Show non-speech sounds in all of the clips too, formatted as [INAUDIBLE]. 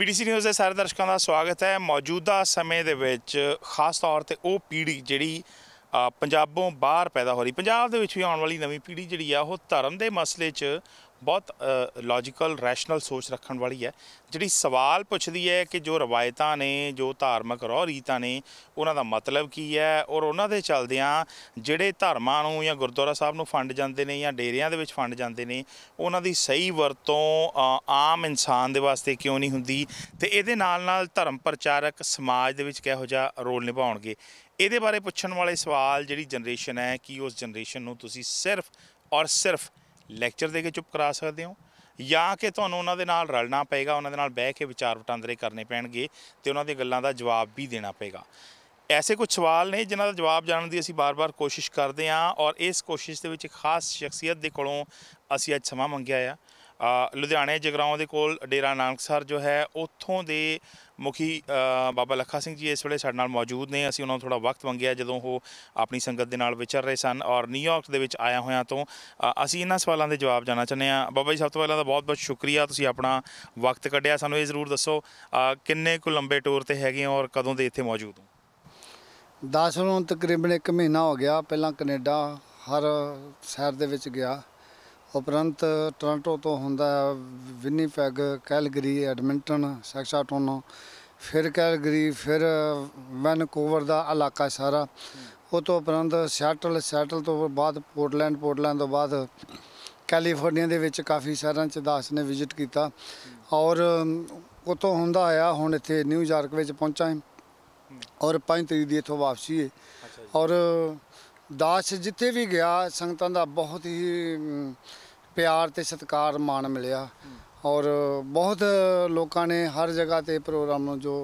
BDC news ਦੇ ਸਾਰੇ ਦਰਸ਼ਕਾਂ ਦਾ ਸਵਾਗਤ ਹੈ ਮੌਜੂਦਾ ਸਮੇਂ ਦੇ ਵਿੱਚ ਖਾਸ ਤੌਰ ਤੇ ਉਹ ਪੀੜ੍ਹੀ ਜਿਹੜੀ ਪੰਜਾਬੋਂ ਬਾਹਰ ਪੈਦਾ ਹੋ ਰਹੀ ਪੰਜਾਬ ਦੇ ਵਿੱਚ ਵੀ ਆਉਣ ਵਾਲੀ ਨਵੀਂ ਪੀੜ੍ਹੀ ਜਿਹੜੀ ਆ ਉਹ ਧਰਮ ਦੇ ਮਸਲੇ 'ਚ ਬਹੁਤ ਲੌਜੀਕਲ ਰੈਸ਼ਨਲ ਸੋਚ ਰੱਖਣ ਵਾਲੀ ਹੈ ਜਿਹੜੀ ਸਵਾਲ ਪੁੱਛਦੀ ਹੈ ਕਿ ਜੋ ਰਵਾਇਤਾਂ ਨੇ ਜੋ ਧਾਰਮਿਕ ਰੋ ਰੀਤਾਂ ਨੇ ਉਹਨਾਂ ਦਾ ਮਤਲਬ ਕੀ ਹੈ ਔਰ ਉਹਨਾਂ ਦੇ ਚਲਦਿਆਂ ਜਿਹੜੇ ਧਰਮਾਂ ਨੂੰ ਜਾਂ ਗੁਰਦੁਆਰਾ ਸਾਹਿਬ ਨੂੰ ਫੰਡ ਜਾਂਦੇ ਨੇ ਜਾਂ ਡੇਰਿਆਂ ਦੇ ਵਿੱਚ ਫੰਡ ਜਾਂਦੇ ਨੇ ਉਹਨਾਂ ਦੀ ਸਹੀ ਵਰਤੋਂ ਆਮ ਇਨਸਾਨ ਦੇ ਵਾਸਤੇ ਕਿਉਂ ਨਹੀਂ ਹੁੰਦੀ ਤੇ ਇਹਦੇ ਨਾਲ ਨਾਲ ਧਰਮ ਪ੍ਰਚਾਰਕ ਸਮਾਜ ਦੇ ਵਿੱਚ ਕਿਹੋ ਜਿਹਾ ਰੋਲ ਨਿਭਾਉਣਗੇ ਇਹਦੇ ਬਾਰੇ ਪੁੱਛਣ ਵਾਲੇ ਸਵਾਲ ਜਿਹੜੀ ਜਨਰੇਸ਼ਨ ਹੈ ਕਿ ਉਸ ਜਨਰੇਸ਼ਨ ਨੂੰ ਤੁਸੀਂ ਸਿਰਫ ਔਰ ਸਿਰਫ ਲੈਕਚਰ ਦੇ ਕੇ ਚੁੱਪ ਕਰਾ ਸਕਦੇ ਹੋ ਜਾਂ ਕਿ ਤੁਹਾਨੂੰ ਉਹਨਾਂ ਦੇ ਨਾਲ ਰਲਣਾ ਪਏਗਾ ਉਹਨਾਂ ਦੇ ਨਾਲ ਬਹਿ ਕੇ ਵਿਚਾਰ ਵਟਾਂਦਰੇ ਕਰਨੇ ਪੈਣਗੇ ਤੇ ਉਹਨਾਂ ਦੀ ਗੱਲਾਂ ਦਾ ਜਵਾਬ ਵੀ ਦੇਣਾ ਪਏਗਾ ਐਸੇ ਕੁਝ ਸਵਾਲ ਨੇ ਜਿਨ੍ਹਾਂ ਦਾ ਜਵਾਬ ਜਾਣਨ ਦੀ ਅਸੀਂ ਬਾਰ-ਬਾਰ ਕੋਸ਼ਿਸ਼ ਕਰਦੇ ਆਂ ਔਰ ਇਸ ਕੋਸ਼ਿਸ਼ ਦੇ ਵਿੱਚ ਇੱਕ ਖਾਸ ਸ਼ਖਸੀਅਤ ਦੇ ਕੋਲੋਂ ਅਸੀਂ ਅੱਜ ਸਮਾਂ ਮੰਗਿਆ ਆ ਲੁਧਿਆਣੇ ਜਗਰਾਉਂ ਦੇ ਕੋਲ ਡੇਰਾ ਨਾਨਕਸਰ ਜੋ ਹੈ ਉੱਥੋਂ ਦੇ ਮੁਖੀ ਬਾਬਾ ਲੱਖਾ ਸਿੰਘ ਜੀ ਇਸ ਵੇਲੇ ਸਾਡੇ ਨਾਲ ਮੌਜੂਦ ਨੇ ਅਸੀਂ ਉਹਨਾਂ ਨੂੰ ਥੋੜਾ ਵਕਤ ਮੰਗਿਆ ਜਦੋਂ ਉਹ ਆਪਣੀ ਸੰਗਤ ਦੇ ਨਾਲ ਵਿਚਰ ਰਹੇ ਸਨ ਔਰ ਨਿਊਯਾਰਕ ਦੇ ਵਿੱਚ ਆਇਆ ਹੋਇਆ ਤੋਂ ਅਸੀਂ ਇਹਨਾਂ ਸਵਾਲਾਂ ਦੇ ਜਵਾਬ ਜਾਣਾ ਚਾਹੁੰਦੇ ਆ ਬਾਬਾ ਜੀ ਸਭ ਤੋਂ ਪਹਿਲਾਂ ਤਾਂ ਬਹੁਤ ਬਹੁਤ ਸ਼ੁਕਰੀਆ ਤੁਸੀਂ ਆਪਣਾ ਵਕਤ ਕੱਢਿਆ ਸਾਨੂੰ ਇਹ ਜ਼ਰੂਰ ਦੱਸੋ ਕਿੰਨੇ ਕੁ ਲੰਬੇ ਟੂਰ ਤੇ ਹੈਗੇ ਔਰ ਕਦੋਂ ਦੇ ਇੱਥੇ ਮੌਜੂਦ ਹੋ 10 ਨੂੰ ਤਕਰੀਬਨ 1 ਮਹੀਨਾ ਹੋ ਗਿਆ ਪਹਿਲਾਂ ਕੈਨੇਡਾ ਹਰ ਸ਼ਹਿਰ ਦੇ ਵਿੱਚ ਗਿਆ ਉਪਰੰਤ ਟੋਰਾਂਟੋ ਤੋਂ ਹੁੰਦਾ ਵਿਨੀਪੈਗ ਕੈਲਗਰੀ ਐਡਮਿੰਟਨ ਸੈਕਸਾਟੋਨੋ ਫਿਰ ਕੈਲਗਰੀ ਫਿਰ ਵੈਨਕੂਵਰ ਦਾ ਇਲਾਕਾ ਸਾਰਾ ਉਹ ਤੋਂ ਉਪਰੰਤ ਸੈਟਲ ਸੈਟਲ ਤੋਂ ਬਾਅਦ ਪੋਰਟਲੈਂਡ ਪੋਰਟਲੈਂਡ ਤੋਂ ਬਾਅਦ ਕੈਲੀਫੋਰਨੀਆ ਦੇ ਵਿੱਚ ਕਾਫੀ ਸ਼ਹਿਰਾਂ 'ਚ ਦਾਸ ਨੇ ਵਿਜ਼ਿਟ ਕੀਤਾ ਔਰ ਉਤੋਂ ਹੁੰਦਾ ਆਇਆ ਹੁਣ ਇੱਥੇ ਨਿਊਯਾਰਕ ਵਿੱਚ ਪਹੁੰਚਾ ਔਰ 5 ਤਰੀਕ ਦੀ ਇੱਥੋਂ ਵਾਪਸੀ ਹੈ ਔਰ ਦਾਸ ਜਿੱਥੇ ਵੀ ਗਿਆ ਸੰਗਤਾਂ ਦਾ ਬਹੁਤ ਹੀ ਪਿਆਰ ਤੇ ਸਤਿਕਾਰ ਮਾਣ ਮਿਲਿਆ ਔਰ ਬਹੁਤ ਲੋਕਾਂ ਨੇ ਹਰ ਜਗ੍ਹਾ ਤੇ ਪ੍ਰੋਗਰਾਮ ਨੂੰ ਜੋ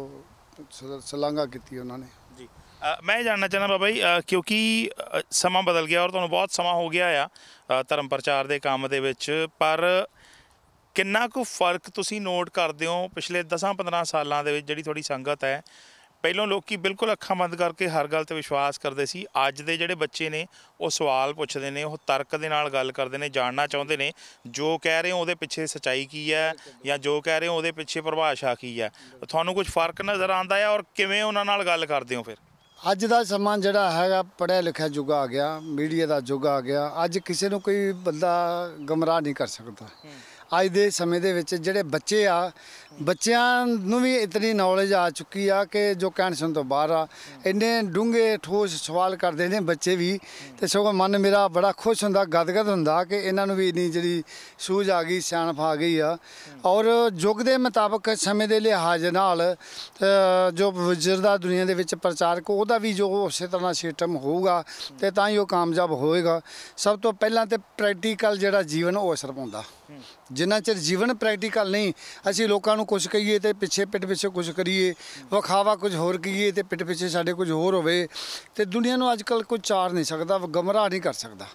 ਸਲਾਂਗਾ ਕੀਤੀ ਉਹਨਾਂ ਨੇ ਜੀ ਮੈਂ ਜਾਣਨਾ ਚਾਹੁੰਦਾ ਬਾਬਾ ਜੀ ਕਿਉਂਕਿ ਸਮਾਂ ਬਦਲ ਗਿਆ ਔਰ ਤੁਹਾਨੂੰ ਬਹੁਤ ਸਮਾਂ ਹੋ ਗਿਆ ਆ ਧਰਮ ਪ੍ਰਚਾਰ ਦੇ ਕੰਮ ਦੇ ਵਿੱਚ ਪਰ ਕਿੰਨਾ ਕੁ ਫਰਕ ਤੁਸੀਂ ਨੋਟ ਕਰਦੇ ਹੋ ਪਿਛਲੇ 10-15 ਸਾਲਾਂ ਦੇ ਵਿੱਚ ਜਿਹੜੀ ਤੁਹਾਡੀ ਸੰਗਤ ਹੈ ਪਹਿਲਾਂ ਲੋਕੀ ਬਿਲਕੁਲ ਅੱਖਾਂ ਬੰਦ ਕਰਕੇ ਹਰ ਗੱਲ ਤੇ ਵਿਸ਼ਵਾਸ ਕਰਦੇ ਸੀ ਅੱਜ ਦੇ ਜਿਹੜੇ ਬੱਚੇ ਨੇ ਉਹ ਸਵਾਲ ਪੁੱਛਦੇ ਨੇ ਉਹ ਤਰਕ ਦੇ ਨਾਲ ਗੱਲ ਕਰਦੇ ਨੇ ਜਾਣਨਾ ਚਾਹੁੰਦੇ ਨੇ ਜੋ ਕਹਿ ਰਹੇ ਹੋ ਉਹਦੇ ਪਿੱਛੇ ਸਚਾਈ ਕੀ ਹੈ ਜਾਂ ਜੋ ਕਹਿ ਰਹੇ ਹੋ ਉਹਦੇ ਪਿੱਛੇ ਪਰਿਭਾਸ਼ਾ ਕੀ ਹੈ ਤੁਹਾਨੂੰ ਕੁਝ ਫਰਕ ਨਜ਼ਰ ਆਉਂਦਾ ਹੈ ਔਰ ਕਿਵੇਂ ਉਹਨਾਂ ਨਾਲ ਗੱਲ ਕਰਦੇ ਹੋ ਫਿਰ ਅੱਜ ਦਾ ਸਮਾਂ ਜਿਹੜਾ ਹੈਗਾ ਪੜਿਆ ਲਿਖਿਆ ਯੁੱਗ ਆ ਗਿਆ ਮੀਡੀਆ ਦਾ ਯੁੱਗ ਆ ਗਿਆ ਅੱਜ ਕਿਸੇ ਨੂੰ ਕੋਈ ਬੰਦਾ ਗਮਰਾਹ ਨਹੀਂ ਕਰ ਸਕਦਾ ਅੱਜ ਦੇ ਸਮੇਂ ਦੇ ਵਿੱਚ ਜਿਹੜੇ ਬੱਚੇ ਆ ਬੱਚਿਆਂ ਨੂੰ ਵੀ ਇਤਨੀ ਨੌਲੇਜ ਆ ਚੁੱਕੀ ਆ ਕਿ ਜੋ ਕਹਿਣ ਸੁਣ ਤੋਂ ਬਾਹਰ ਆ ਇੰਨੇ ਡੂੰਘੇ ਠੋਸ ਸਵਾਲ ਕਰਦੇ ਨੇ ਬੱਚੇ ਵੀ ਤੇ ਸੋ ਮਨ ਮੇਰਾ ਬੜਾ ਖੁਸ਼ ਹੁੰਦਾ ਗਦਗਦ ਹੁੰਦਾ ਕਿ ਇਹਨਾਂ ਨੂੰ ਵੀ ਇਨੀ ਜਿਹੜੀ ਸੂਝ ਆ ਗਈ ਸਿਆਣਪ ਆ ਗਈ ਆ ਔਰ ਯੁੱਗ ਦੇ ਮੁਤਾਬਕ ਸਮੇਂ ਦੇ ਲਿਹਾਜ਼ ਨਾਲ ਜੋ ਵਿਜਰਦਾ ਦੁਨੀਆ ਦੇ ਵਿੱਚ ਪ੍ਰਚਾਰਕ ਉਹਦਾ ਵੀ ਜੋ ਉਸੇ ਤਰ੍ਹਾਂ ਸਿਸਟਮ ਹੋਊਗਾ ਤੇ ਤਾਂ ਹੀ ਉਹ ਕਾਮਯਾਬ ਹੋਏਗਾ ਸਭ ਤੋਂ ਪਹਿਲਾਂ ਤੇ ਪ੍ਰੈਕਟੀਕਲ ਜਿਹੜਾ ਜੀਵਨ ਉਹ ਅਸਰ ਪਾਉਂਦਾ ਜਿੰਨਾ ਚਿਰ ਜੀਵਨ ਪ੍ਰੈਕਟੀਕਲ ਨਹੀਂ ਅਸੀਂ ਲੋਕਾਂ ਨੂੰ ਕੁਝ ਕਹੀਏ ਤੇ ਪਿੱਛੇ ਪਿੱਠ ਪਿੱਛੇ ਕੁਝ ਕਰੀਏ ਵਖਾਵਾ ਕੁਝ ਹੋਰ ਕੀਏ ਤੇ ਪਿੱਠ ਪਿੱਛੇ ਸਾਡੇ ਕੁਝ ਹੋਰ ਹੋਵੇ ਤੇ ਦੁਨੀਆ ਨੂੰ ਅੱਜਕੱਲ ਕੋਈ ਚਾਰ ਨਹੀਂ ਸਕਦਾ ਗਮਰਾ ਨਹੀਂ ਕਰ ਸਕਦਾ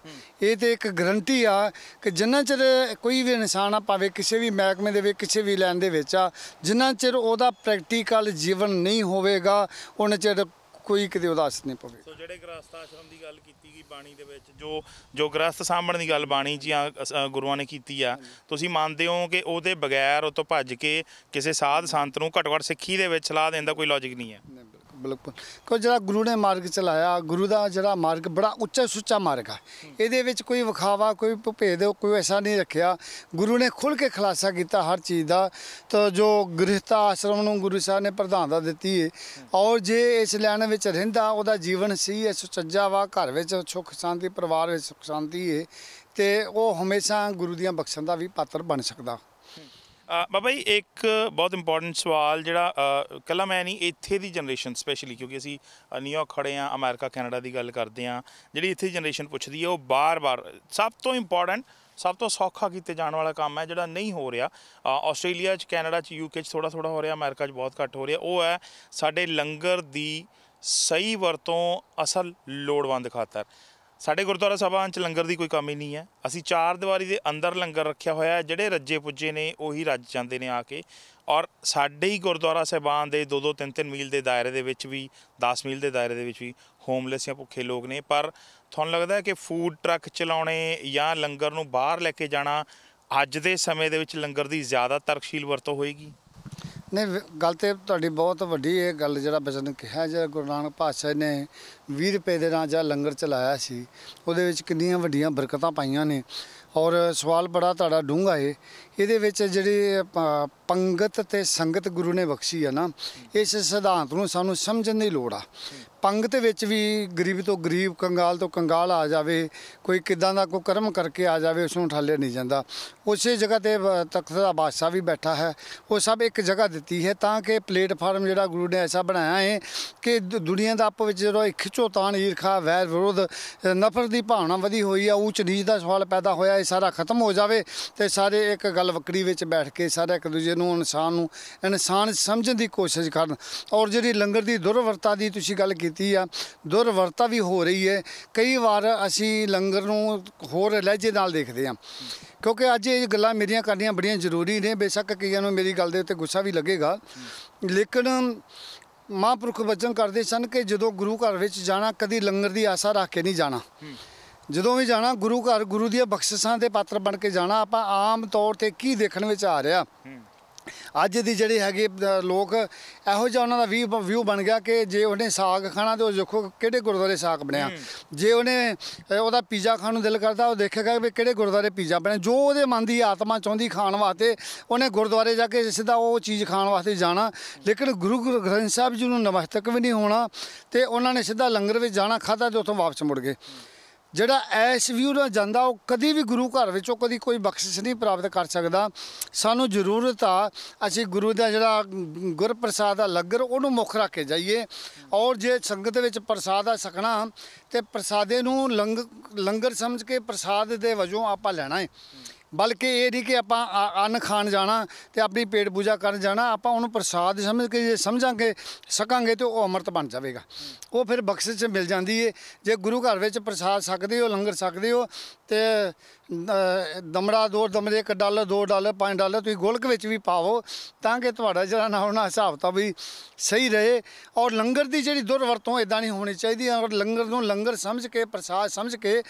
ਇਹ ਤੇ ਇੱਕ ਗਰੰਟੀ ਆ ਕਿ ਜਿੰਨਾ ਚਿਰ ਕੋਈ ਵੀ ਇਨਸਾਨ ਆ ਪਾਵੇ ਕਿਸੇ ਵੀ ਮਹਿਕਮੇ ਦੇ ਵਿੱਚ ਕਿਸੇ ਵੀ ਲੈਣ ਦੇ ਵਿੱਚ ਆ ਜਿੰਨਾ ਚਿਰ ਉਹਦਾ ਪ੍ਰੈਕਟੀਕਲ ਜੀਵਨ ਨਹੀਂ ਹੋਵੇਗਾ ਉਹਨਾਂ ਚਿਰ ਕੋਈ ਕਿਤੇ ਉਦਾਸ ਨਹੀਂ ਪਵੇ ਸੋ ਜਿਹੜੇ ਗ੍ਰਸਤਾ ਆਸ਼ਰਮ ਦੀ ਗੱਲ ਕੀਤੀ ਬਾਣੀ ਦੇ ਵਿੱਚ ਜੋ ਜੋ ਗ੍ਰਸਥ ਸਾਹਮਣ ਦੀ ਗੱਲ ਬਾਣੀ ਜੀ ਗੁਰੂਆਂ ਨੇ ਕੀਤੀ ਆ ਤੁਸੀਂ ਮੰਨਦੇ ਹੋ ਕਿ ਉਹਦੇ ਬਗੈਰ ਉਤੋਂ ਭੱਜ ਕੇ ਕਿਸੇ ਸਾਧ ਸੰਤ ਨੂੰ ਘਟਵਾਰ ਸਿੱਖੀ ਦੇ ਵਿੱਚ ਲਾ ਦੇਣ ਦਾ ਕੋਈ ਲੌਜੀਕ ਨਹੀਂ ਹੈ ਬਿਲਕੁਲ ਕੋ ਜਿਹੜਾ ਗੁਰੂ ਨੇ ਮਾਰਗ ਚਲਾਇਆ ਗੁਰੂ ਦਾ ਜਿਹੜਾ ਮਾਰਗ ਬੜਾ ਉੱਚਾ ਸੁੱਚਾ ਮਾਰਗ ਆ ਇਹਦੇ ਵਿੱਚ ਕੋਈ ਵਿਖਾਵਾ ਕੋਈ ਭੇਦ ਕੋਈ ਐਸਾ ਨਹੀਂ ਰੱਖਿਆ ਗੁਰੂ ਨੇ ਖੁੱਲ ਕੇ ਖਲਾਸਾ ਕੀਤਾ ਹਰ ਚੀਜ਼ ਦਾ ਤਾਂ ਜੋ ਗ੍ਰਹਿਤਾ ਆਸ਼ਰਮ ਨੂੰ ਗੁਰੂ ਸਾਹਿਬ ਨੇ ਪ੍ਰਧਾਨਤਾ ਦਿੱਤੀ ਹੈ ਔਰ ਜੇ ਇਸ ਲੈਣ ਵਿੱਚ ਰਹਿੰਦਾ ਉਹਦਾ ਜੀਵਨ ਸੀ ਇਹ ਸੁਚੱਜਾ ਵਾ ਘਰ ਵਿੱਚ ਸੁੱਖ ਸ਼ਾਂਤੀ ਪਰਿਵਾਰ ਵਿੱਚ ਸੁੱਖ ਸ਼ਾਂਤੀ ਹੈ ਤੇ ਉਹ ਹਮੇਸ਼ਾ ਗੁਰੂ ਦੀਆਂ ਬਖਸ਼ਣ ਦਾ ਵੀ ਪਾਤਰ ਬਣ ਸਕਦਾ ਬਾਬਾ ਜੀ ਇੱਕ ਬਹੁਤ ਇੰਪੋਰਟੈਂਟ ਸਵਾਲ ਜਿਹੜਾ ਕੱਲਾ ਮੈਂ ਨਹੀਂ ਇੱਥੇ ਦੀ ਜਨਰੇਸ਼ਨ ਸਪੈਸ਼ਲੀ ਕਿਉਂਕਿ ਅਸੀਂ ਨਿਊਯਾਰਕ ਖੜੇ ਆ ਅਮਰੀਕਾ ਕੈਨੇਡਾ ਦੀ ਗੱਲ ਕਰਦੇ ਆ ਜਿਹੜੀ ਇੱਥੇ ਜਨਰੇਸ਼ਨ ਪੁੱਛਦੀ ਹੈ ਉਹ ਬਾਰ-ਬਾਰ ਸਭ ਤੋਂ ਇੰਪੋਰਟੈਂਟ ਸਭ ਤੋਂ ਸੌਖਾ ਕੀਤੇ ਜਾਣ ਵਾਲਾ ਕੰਮ ਹੈ ਜਿਹੜਾ ਨਹੀਂ ਹੋ ਰਿਹਾ ਆਸਟ੍ਰੇਲੀਆ 'ਚ ਕੈਨੇਡਾ 'ਚ ਯੂਕੇ 'ਚ ਥੋੜਾ ਥੋੜਾ ਹੋ ਰਿਹਾ ਅਮਰੀਕਾ 'ਚ ਬਹੁਤ ਘੱਟ ਹੋ ਰਿਹਾ ਉਹ ਹੈ ਸਾਡੇ ਲੰਗਰ ਦੀ ਸਹੀ ਵਰਤੋਂ ਅਸਲ ਲੋੜਵੰਦ ਖਾਤਰ ਸਾਡੇ ਗੁਰਦੁਆਰਾ ਸਭਾ ਅੰਚ ਲੰਗਰ ਦੀ ਕੋਈ ਕਮੀ ਨਹੀਂ ਹੈ ਅਸੀਂ ਚਾਰ ਦੀਵਾਰੀ ਦੇ ਅੰਦਰ ਲੰਗਰ ਰੱਖਿਆ ਹੋਇਆ ਹੈ ਜਿਹੜੇ ਰੱਜੇ ਪੁੱਜੇ ਨੇ ਉਹੀ ਰੱਜ ਜਾਂਦੇ ਨੇ ਆ ਕੇ ਔਰ ਸਾਡੇ ਹੀ ਗੁਰਦੁਆਰਾ ਸਹਿਬਾਨ ਦੇ 2-2 3-3 ਮੀਲ ਦੇ ਦਾਇਰੇ ਦੇ ਵਿੱਚ ਵੀ 10 ਮੀਲ ਦੇ ਦਾਇਰੇ ਦੇ ਵਿੱਚ ਵੀ ਹੋਮਲੈਸ ਜਾਂ ਭੁੱਖੇ ਲੋਕ ਨੇ ਪਰ ਤੁਹਾਨੂੰ ਲੱਗਦਾ ਹੈ ਕਿ ਫੂਡ ਟਰੱਕ ਚਲਾਉਣੇ ਜਾਂ ਲੰਗਰ ਨੂੰ ਬਾਹਰ ਲੈ ਕੇ ਜਾਣਾ ਅੱਜ ਦੇ ਸਮੇਂ ਦੇ ਵਿੱਚ ਲੰਗਰ ਦੀ ਜ਼ਿਆਦਾ ਤਰਕਸ਼ੀਲ ਵਰਤੋਂ ਹੋਏਗੀ ਨੇ ਗੱਲ ਤੇ ਤੁਹਾਡੀ ਬਹੁਤ ਵੱਡੀ ਇਹ ਗੱਲ ਜਿਹੜਾ ਬਚਨ ਕਿਹਾ ਜਿਹੜਾ ਗੁਰੂ ਨਾਨਕ ਪਾਤਸ਼ਾਹ ਨੇ 20 ਰੁਪਏ ਦੇ ਨਾਲ ਜਾਂ ਲੰਗਰ ਚਲਾਇਆ ਸੀ ਉਹਦੇ ਵਿੱਚ ਕਿੰਨੀਆਂ ਵੱਡੀਆਂ ਬਰਕਤਾਂ ਪਾਈਆਂ ਨੇ ਔਰ ਸਵਾਲ ਬੜਾ ਤੁਹਾਡਾ ਡੂੰਘਾ ਏ ਇਹਦੇ ਵਿੱਚ ਜਿਹੜੇ ਪੰਗਤ ਤੇ ਸੰਗਤ ਗੁਰੂ ਨੇ ਬਖਸ਼ੀ ਆ ਨਾ ਇਸ ਸਿਧਾਂਤ ਨੂੰ ਸਾਨੂੰ ਸਮਝਣ ਦੀ ਲੋੜ ਆ ਪੰਗਤ ਵਿੱਚ ਵੀ ਗਰੀਬ ਤੋਂ ਗਰੀਬ ਕੰਗਾਲ ਤੋਂ ਕੰਗਾਲ ਆ ਜਾਵੇ ਕੋਈ ਕਿਦਾਂ ਦਾ ਕੋਈ ਕਰਮ ਕਰਕੇ ਆ ਜਾਵੇ ਉਸ ਨੂੰ ਠਾਲਿਆ ਨਹੀਂ ਜਾਂਦਾ ਉਸੇ ਜਗ੍ਹਾ ਤੇ ਤਖਤ ਦਾ ਬਾਦਸ਼ਾਹ ਵੀ ਬੈਠਾ ਹੈ ਉਹ ਸਭ ਇੱਕ ਜਗ੍ਹਾ ਦਿੱਤੀ ਹੈ ਤਾਂ ਕਿ ਪਲੇਟਫਾਰਮ ਜਿਹੜਾ ਗੁਰੂ ਨੇ ਐਸਾ ਬਣਾਇਆ ਹੈ ਕਿ ਦੁਨੀਆ ਦਾ ਆਪਸ ਵਿੱਚ ਜਦੋਂ ਖਿੱਚੋਤਾਣ ਈਰਖਾ ਵੈਰ ਵਿਰੋਧ ਨਫ਼ਰਤ ਦੀ ਭਾਵਨਾ ਵਧੀ ਹੋਈ ਆ ਉੱਚ ਨੀਚ ਦਾ ਸਵਾਲ ਪੈਦਾ ਹੋਇਆ ਇਹ ਸਾਰਾ ਖਤਮ ਹੋ ਜਾਵੇ ਤੇ ਸਾਰੇ ਇੱਕ ਗੱਲ ਵੱਕੜੀ ਵਿੱਚ ਬੈਠ ਕੇ ਸਾਰੇ ਇੱਕ ਦੂਜੇ ਨੂੰ ਇਨਸਾਨ ਨੂੰ ਇਨਸਾਨ ਸਮਝਣ ਦੀ ਕੋਸ਼ਿਸ਼ ਕਰਨ ਔਰ ਜਿਹੜੀ ਲੰਗਰ ਦੀ ਦੁਰਵਰਤਾ ਦੀ ਤੁਸੀਂ ਗੱਲ ਕੀਤੀ ਆ ਦੁਰਵਰਤਾ ਵੀ ਹੋ ਰਹੀ ਹੈ ਕਈ ਵਾਰ ਅਸੀਂ ਲੰਗਰ ਨੂੰ ਹੋਰ ਲਹਿਜੇ ਨਾਲ ਦੇਖਦੇ ਆ ਕਿਉਂਕਿ ਅੱਜ ਇਹ ਗੱਲਾਂ ਮੇਰੀਆਂ ਕਰਨੀਆਂ ਬੜੀਆਂ ਜ਼ਰੂਰੀ ਨੇ ਬੇਸ਼ੱਕ ਕਈਆਂ ਨੂੰ ਮੇਰੀ ਗੱਲ ਦੇ ਉੱਤੇ ਗੁੱਸਾ ਵੀ ਲੱਗੇਗਾ ਲੇਕਿਨ ਮਹਾਂਪੁਰਖ ਵਚਨ ਕਰਦੇ ਸਨ ਕਿ ਜਦੋਂ ਗੁਰੂ ਘਰ ਵਿੱਚ ਜਾਣਾ ਕਦੀ ਲੰਗਰ ਦੀ ਆਸਾ ਰੱਖ ਕੇ ਨਹੀਂ ਜਾਣਾ ਜਦੋਂ ਵੀ ਜਾਣਾ ਗੁਰੂ ਘਰ ਗੁਰੂ ਦੀਆਂ ਬਖਸ਼ਿਸ਼ਾਂ ਦੇ ਪਾਤਰ ਬਣ ਕੇ ਜਾਣਾ ਆਪਾਂ ਆਮ ਤੌਰ ਤੇ ਕੀ ਦੇਖਣ ਵਿੱਚ ਆ ਰਿਹਾ ਅੱਜ ਦੀ ਜਿਹੜੇ ਹੈਗੇ ਲੋਕ ਇਹੋ ਜਿਹਾ ਉਹਨਾਂ ਦਾ ਵੀ ਵਿਊ ਬਣ ਗਿਆ ਕਿ ਜੇ ਉਹਨੇ ਸਾਗ ਖਾਣਾ ਤੇ ਉਹ ਦੇਖੋ ਕਿਹੜੇ ਗੁਰਦੁਆਰੇ ਸਾਗ ਬਣਿਆ ਜੇ ਉਹਨੇ ਉਹਦਾ ਪੀਜ਼ਾ ਖਾਣ ਨੂੰ ਦਿਲ ਕਰਦਾ ਉਹ ਦੇਖੇਗਾ ਕਿ ਕਿਹੜੇ ਗੁਰਦੁਆਰੇ ਪੀਜ਼ਾ ਬਣਿਆ ਜੋ ਉਹਦੇ ਮਨ ਦੀ ਆਤਮਾ ਚਾਹੁੰਦੀ ਖਾਣ ਵਾਸਤੇ ਉਹਨੇ ਗੁਰਦੁਆਰੇ ਜਾ ਕੇ ਸਿੱਧਾ ਉਹ ਚੀਜ਼ ਖਾਣ ਵਾਸਤੇ ਜਾਣਾ ਲੇਕਿਨ ਗੁਰੂ ਗ੍ਰੰਥ ਸਾਹਿਬ ਜੀ ਨੂੰ ਨਮਸਤਕ ਵੀ ਨਹੀਂ ਹੋਣਾ ਤੇ ਉਹਨਾਂ ਨੇ ਸਿੱਧਾ ਲੰਗਰ ਵਿੱਚ ਜਾਣਾ ਖਾਦਾ ਤੇ ਉੱਥੋਂ ਵਾਪਸ ਮੁੜ ਗਏ ਜਿਹੜਾ ਐਸ ਵਿਊ ਨਾਲ ਜਾਂਦਾ ਉਹ ਕਦੀ ਵੀ ਗੁਰੂ ਘਰ ਵਿੱਚੋਂ ਕਦੀ ਕੋਈ ਬਖਸ਼ਿਸ਼ ਨਹੀਂ ਪ੍ਰਾਪਤ ਕਰ ਸਕਦਾ ਸਾਨੂੰ ਜ਼ਰੂਰਤ ਆ ਅਸੀਂ ਗੁਰੂ ਦਾ ਜਿਹੜਾ ਗੁਰਪ੍ਰਸਾਦ ਆ ਲੱਗਰ ਉਹਨੂੰ ਮੁੱਖ ਰੱਖ ਕੇ ਜਾਈਏ ਔਰ ਜੇ ਸੰਗਤ ਵਿੱਚ ਪ੍ਰਸਾਦ ਆ ਸਕਣਾ ਤੇ ਪ੍ਰਸਾਦੇ ਨੂੰ ਲੰਗਰ ਸਮਝ ਕੇ ਪ੍ਰਸਾਦ ਦੇ ਵਜੋਂ ਆਪਾਂ ਲੈਣਾ ਹੈ ਬਲਕਿ ਇਹ ਨਹੀਂ ਕਿ ਆਪਾਂ ਅੰਨ ਖਾਣ ਜਾਣਾ ਤੇ ਆਪਣੀ ਪੇਟ ਪੂਜਾ ਕਰਨ ਜਾਣਾ ਆਪਾਂ ਉਹਨੂੰ ਪ੍ਰਸਾਦ ਸਮਝ ਕੇ ਜੇ ਸਮਝਾਂਗੇ ਸਕਾਂਗੇ ਤੇ ਉਹ ਅੰਮ੍ਰਿਤ ਬਣ ਜਾਵੇਗਾ ਉਹ ਫਿਰ ਬਖਸ਼ਿਸ਼ ਮਿਲ ਜਾਂਦੀ ਏ ਜੇ ਗੁਰੂ ਘਰ ਵਿੱਚ ਪ੍ਰਸਾਦ ਸਕਦੇ ਹੋ ਲੰਗਰ ਸਕਦੇ ਹੋ ਤੇ ਦਮੜਾ ਦੋ ਦਮਰੇ 1 ਡਾਲਰ 2 ਡਾਲਰ 5 ਡਾਲਰ ਤੁਸੀਂ ਗੋਲਕ ਵਿੱਚ ਵੀ ਪਾਵੋ ਤਾਂ ਕਿ ਤੁਹਾਡਾ ਜਿਹੜਾ ਨਾ ਹੋਣਾ ਹਿਸਾਬ ਤਾਂ ਵੀ ਸਹੀ ਰਹੇ ਔਰ ਲੰਗਰ ਦੀ ਜਿਹੜੀ ਦੁਰਵਰਤੋਂ ਇਦਾਂ ਨਹੀਂ ਹੋਣੀ ਚਾਹੀਦੀ ਔਰ ਲੰਗਰ ਨੂੰ ਲੰਗਰ ਸਮਝ ਕੇ ਪ੍ਰਸਾਦ ਸਮਝ ਕੇ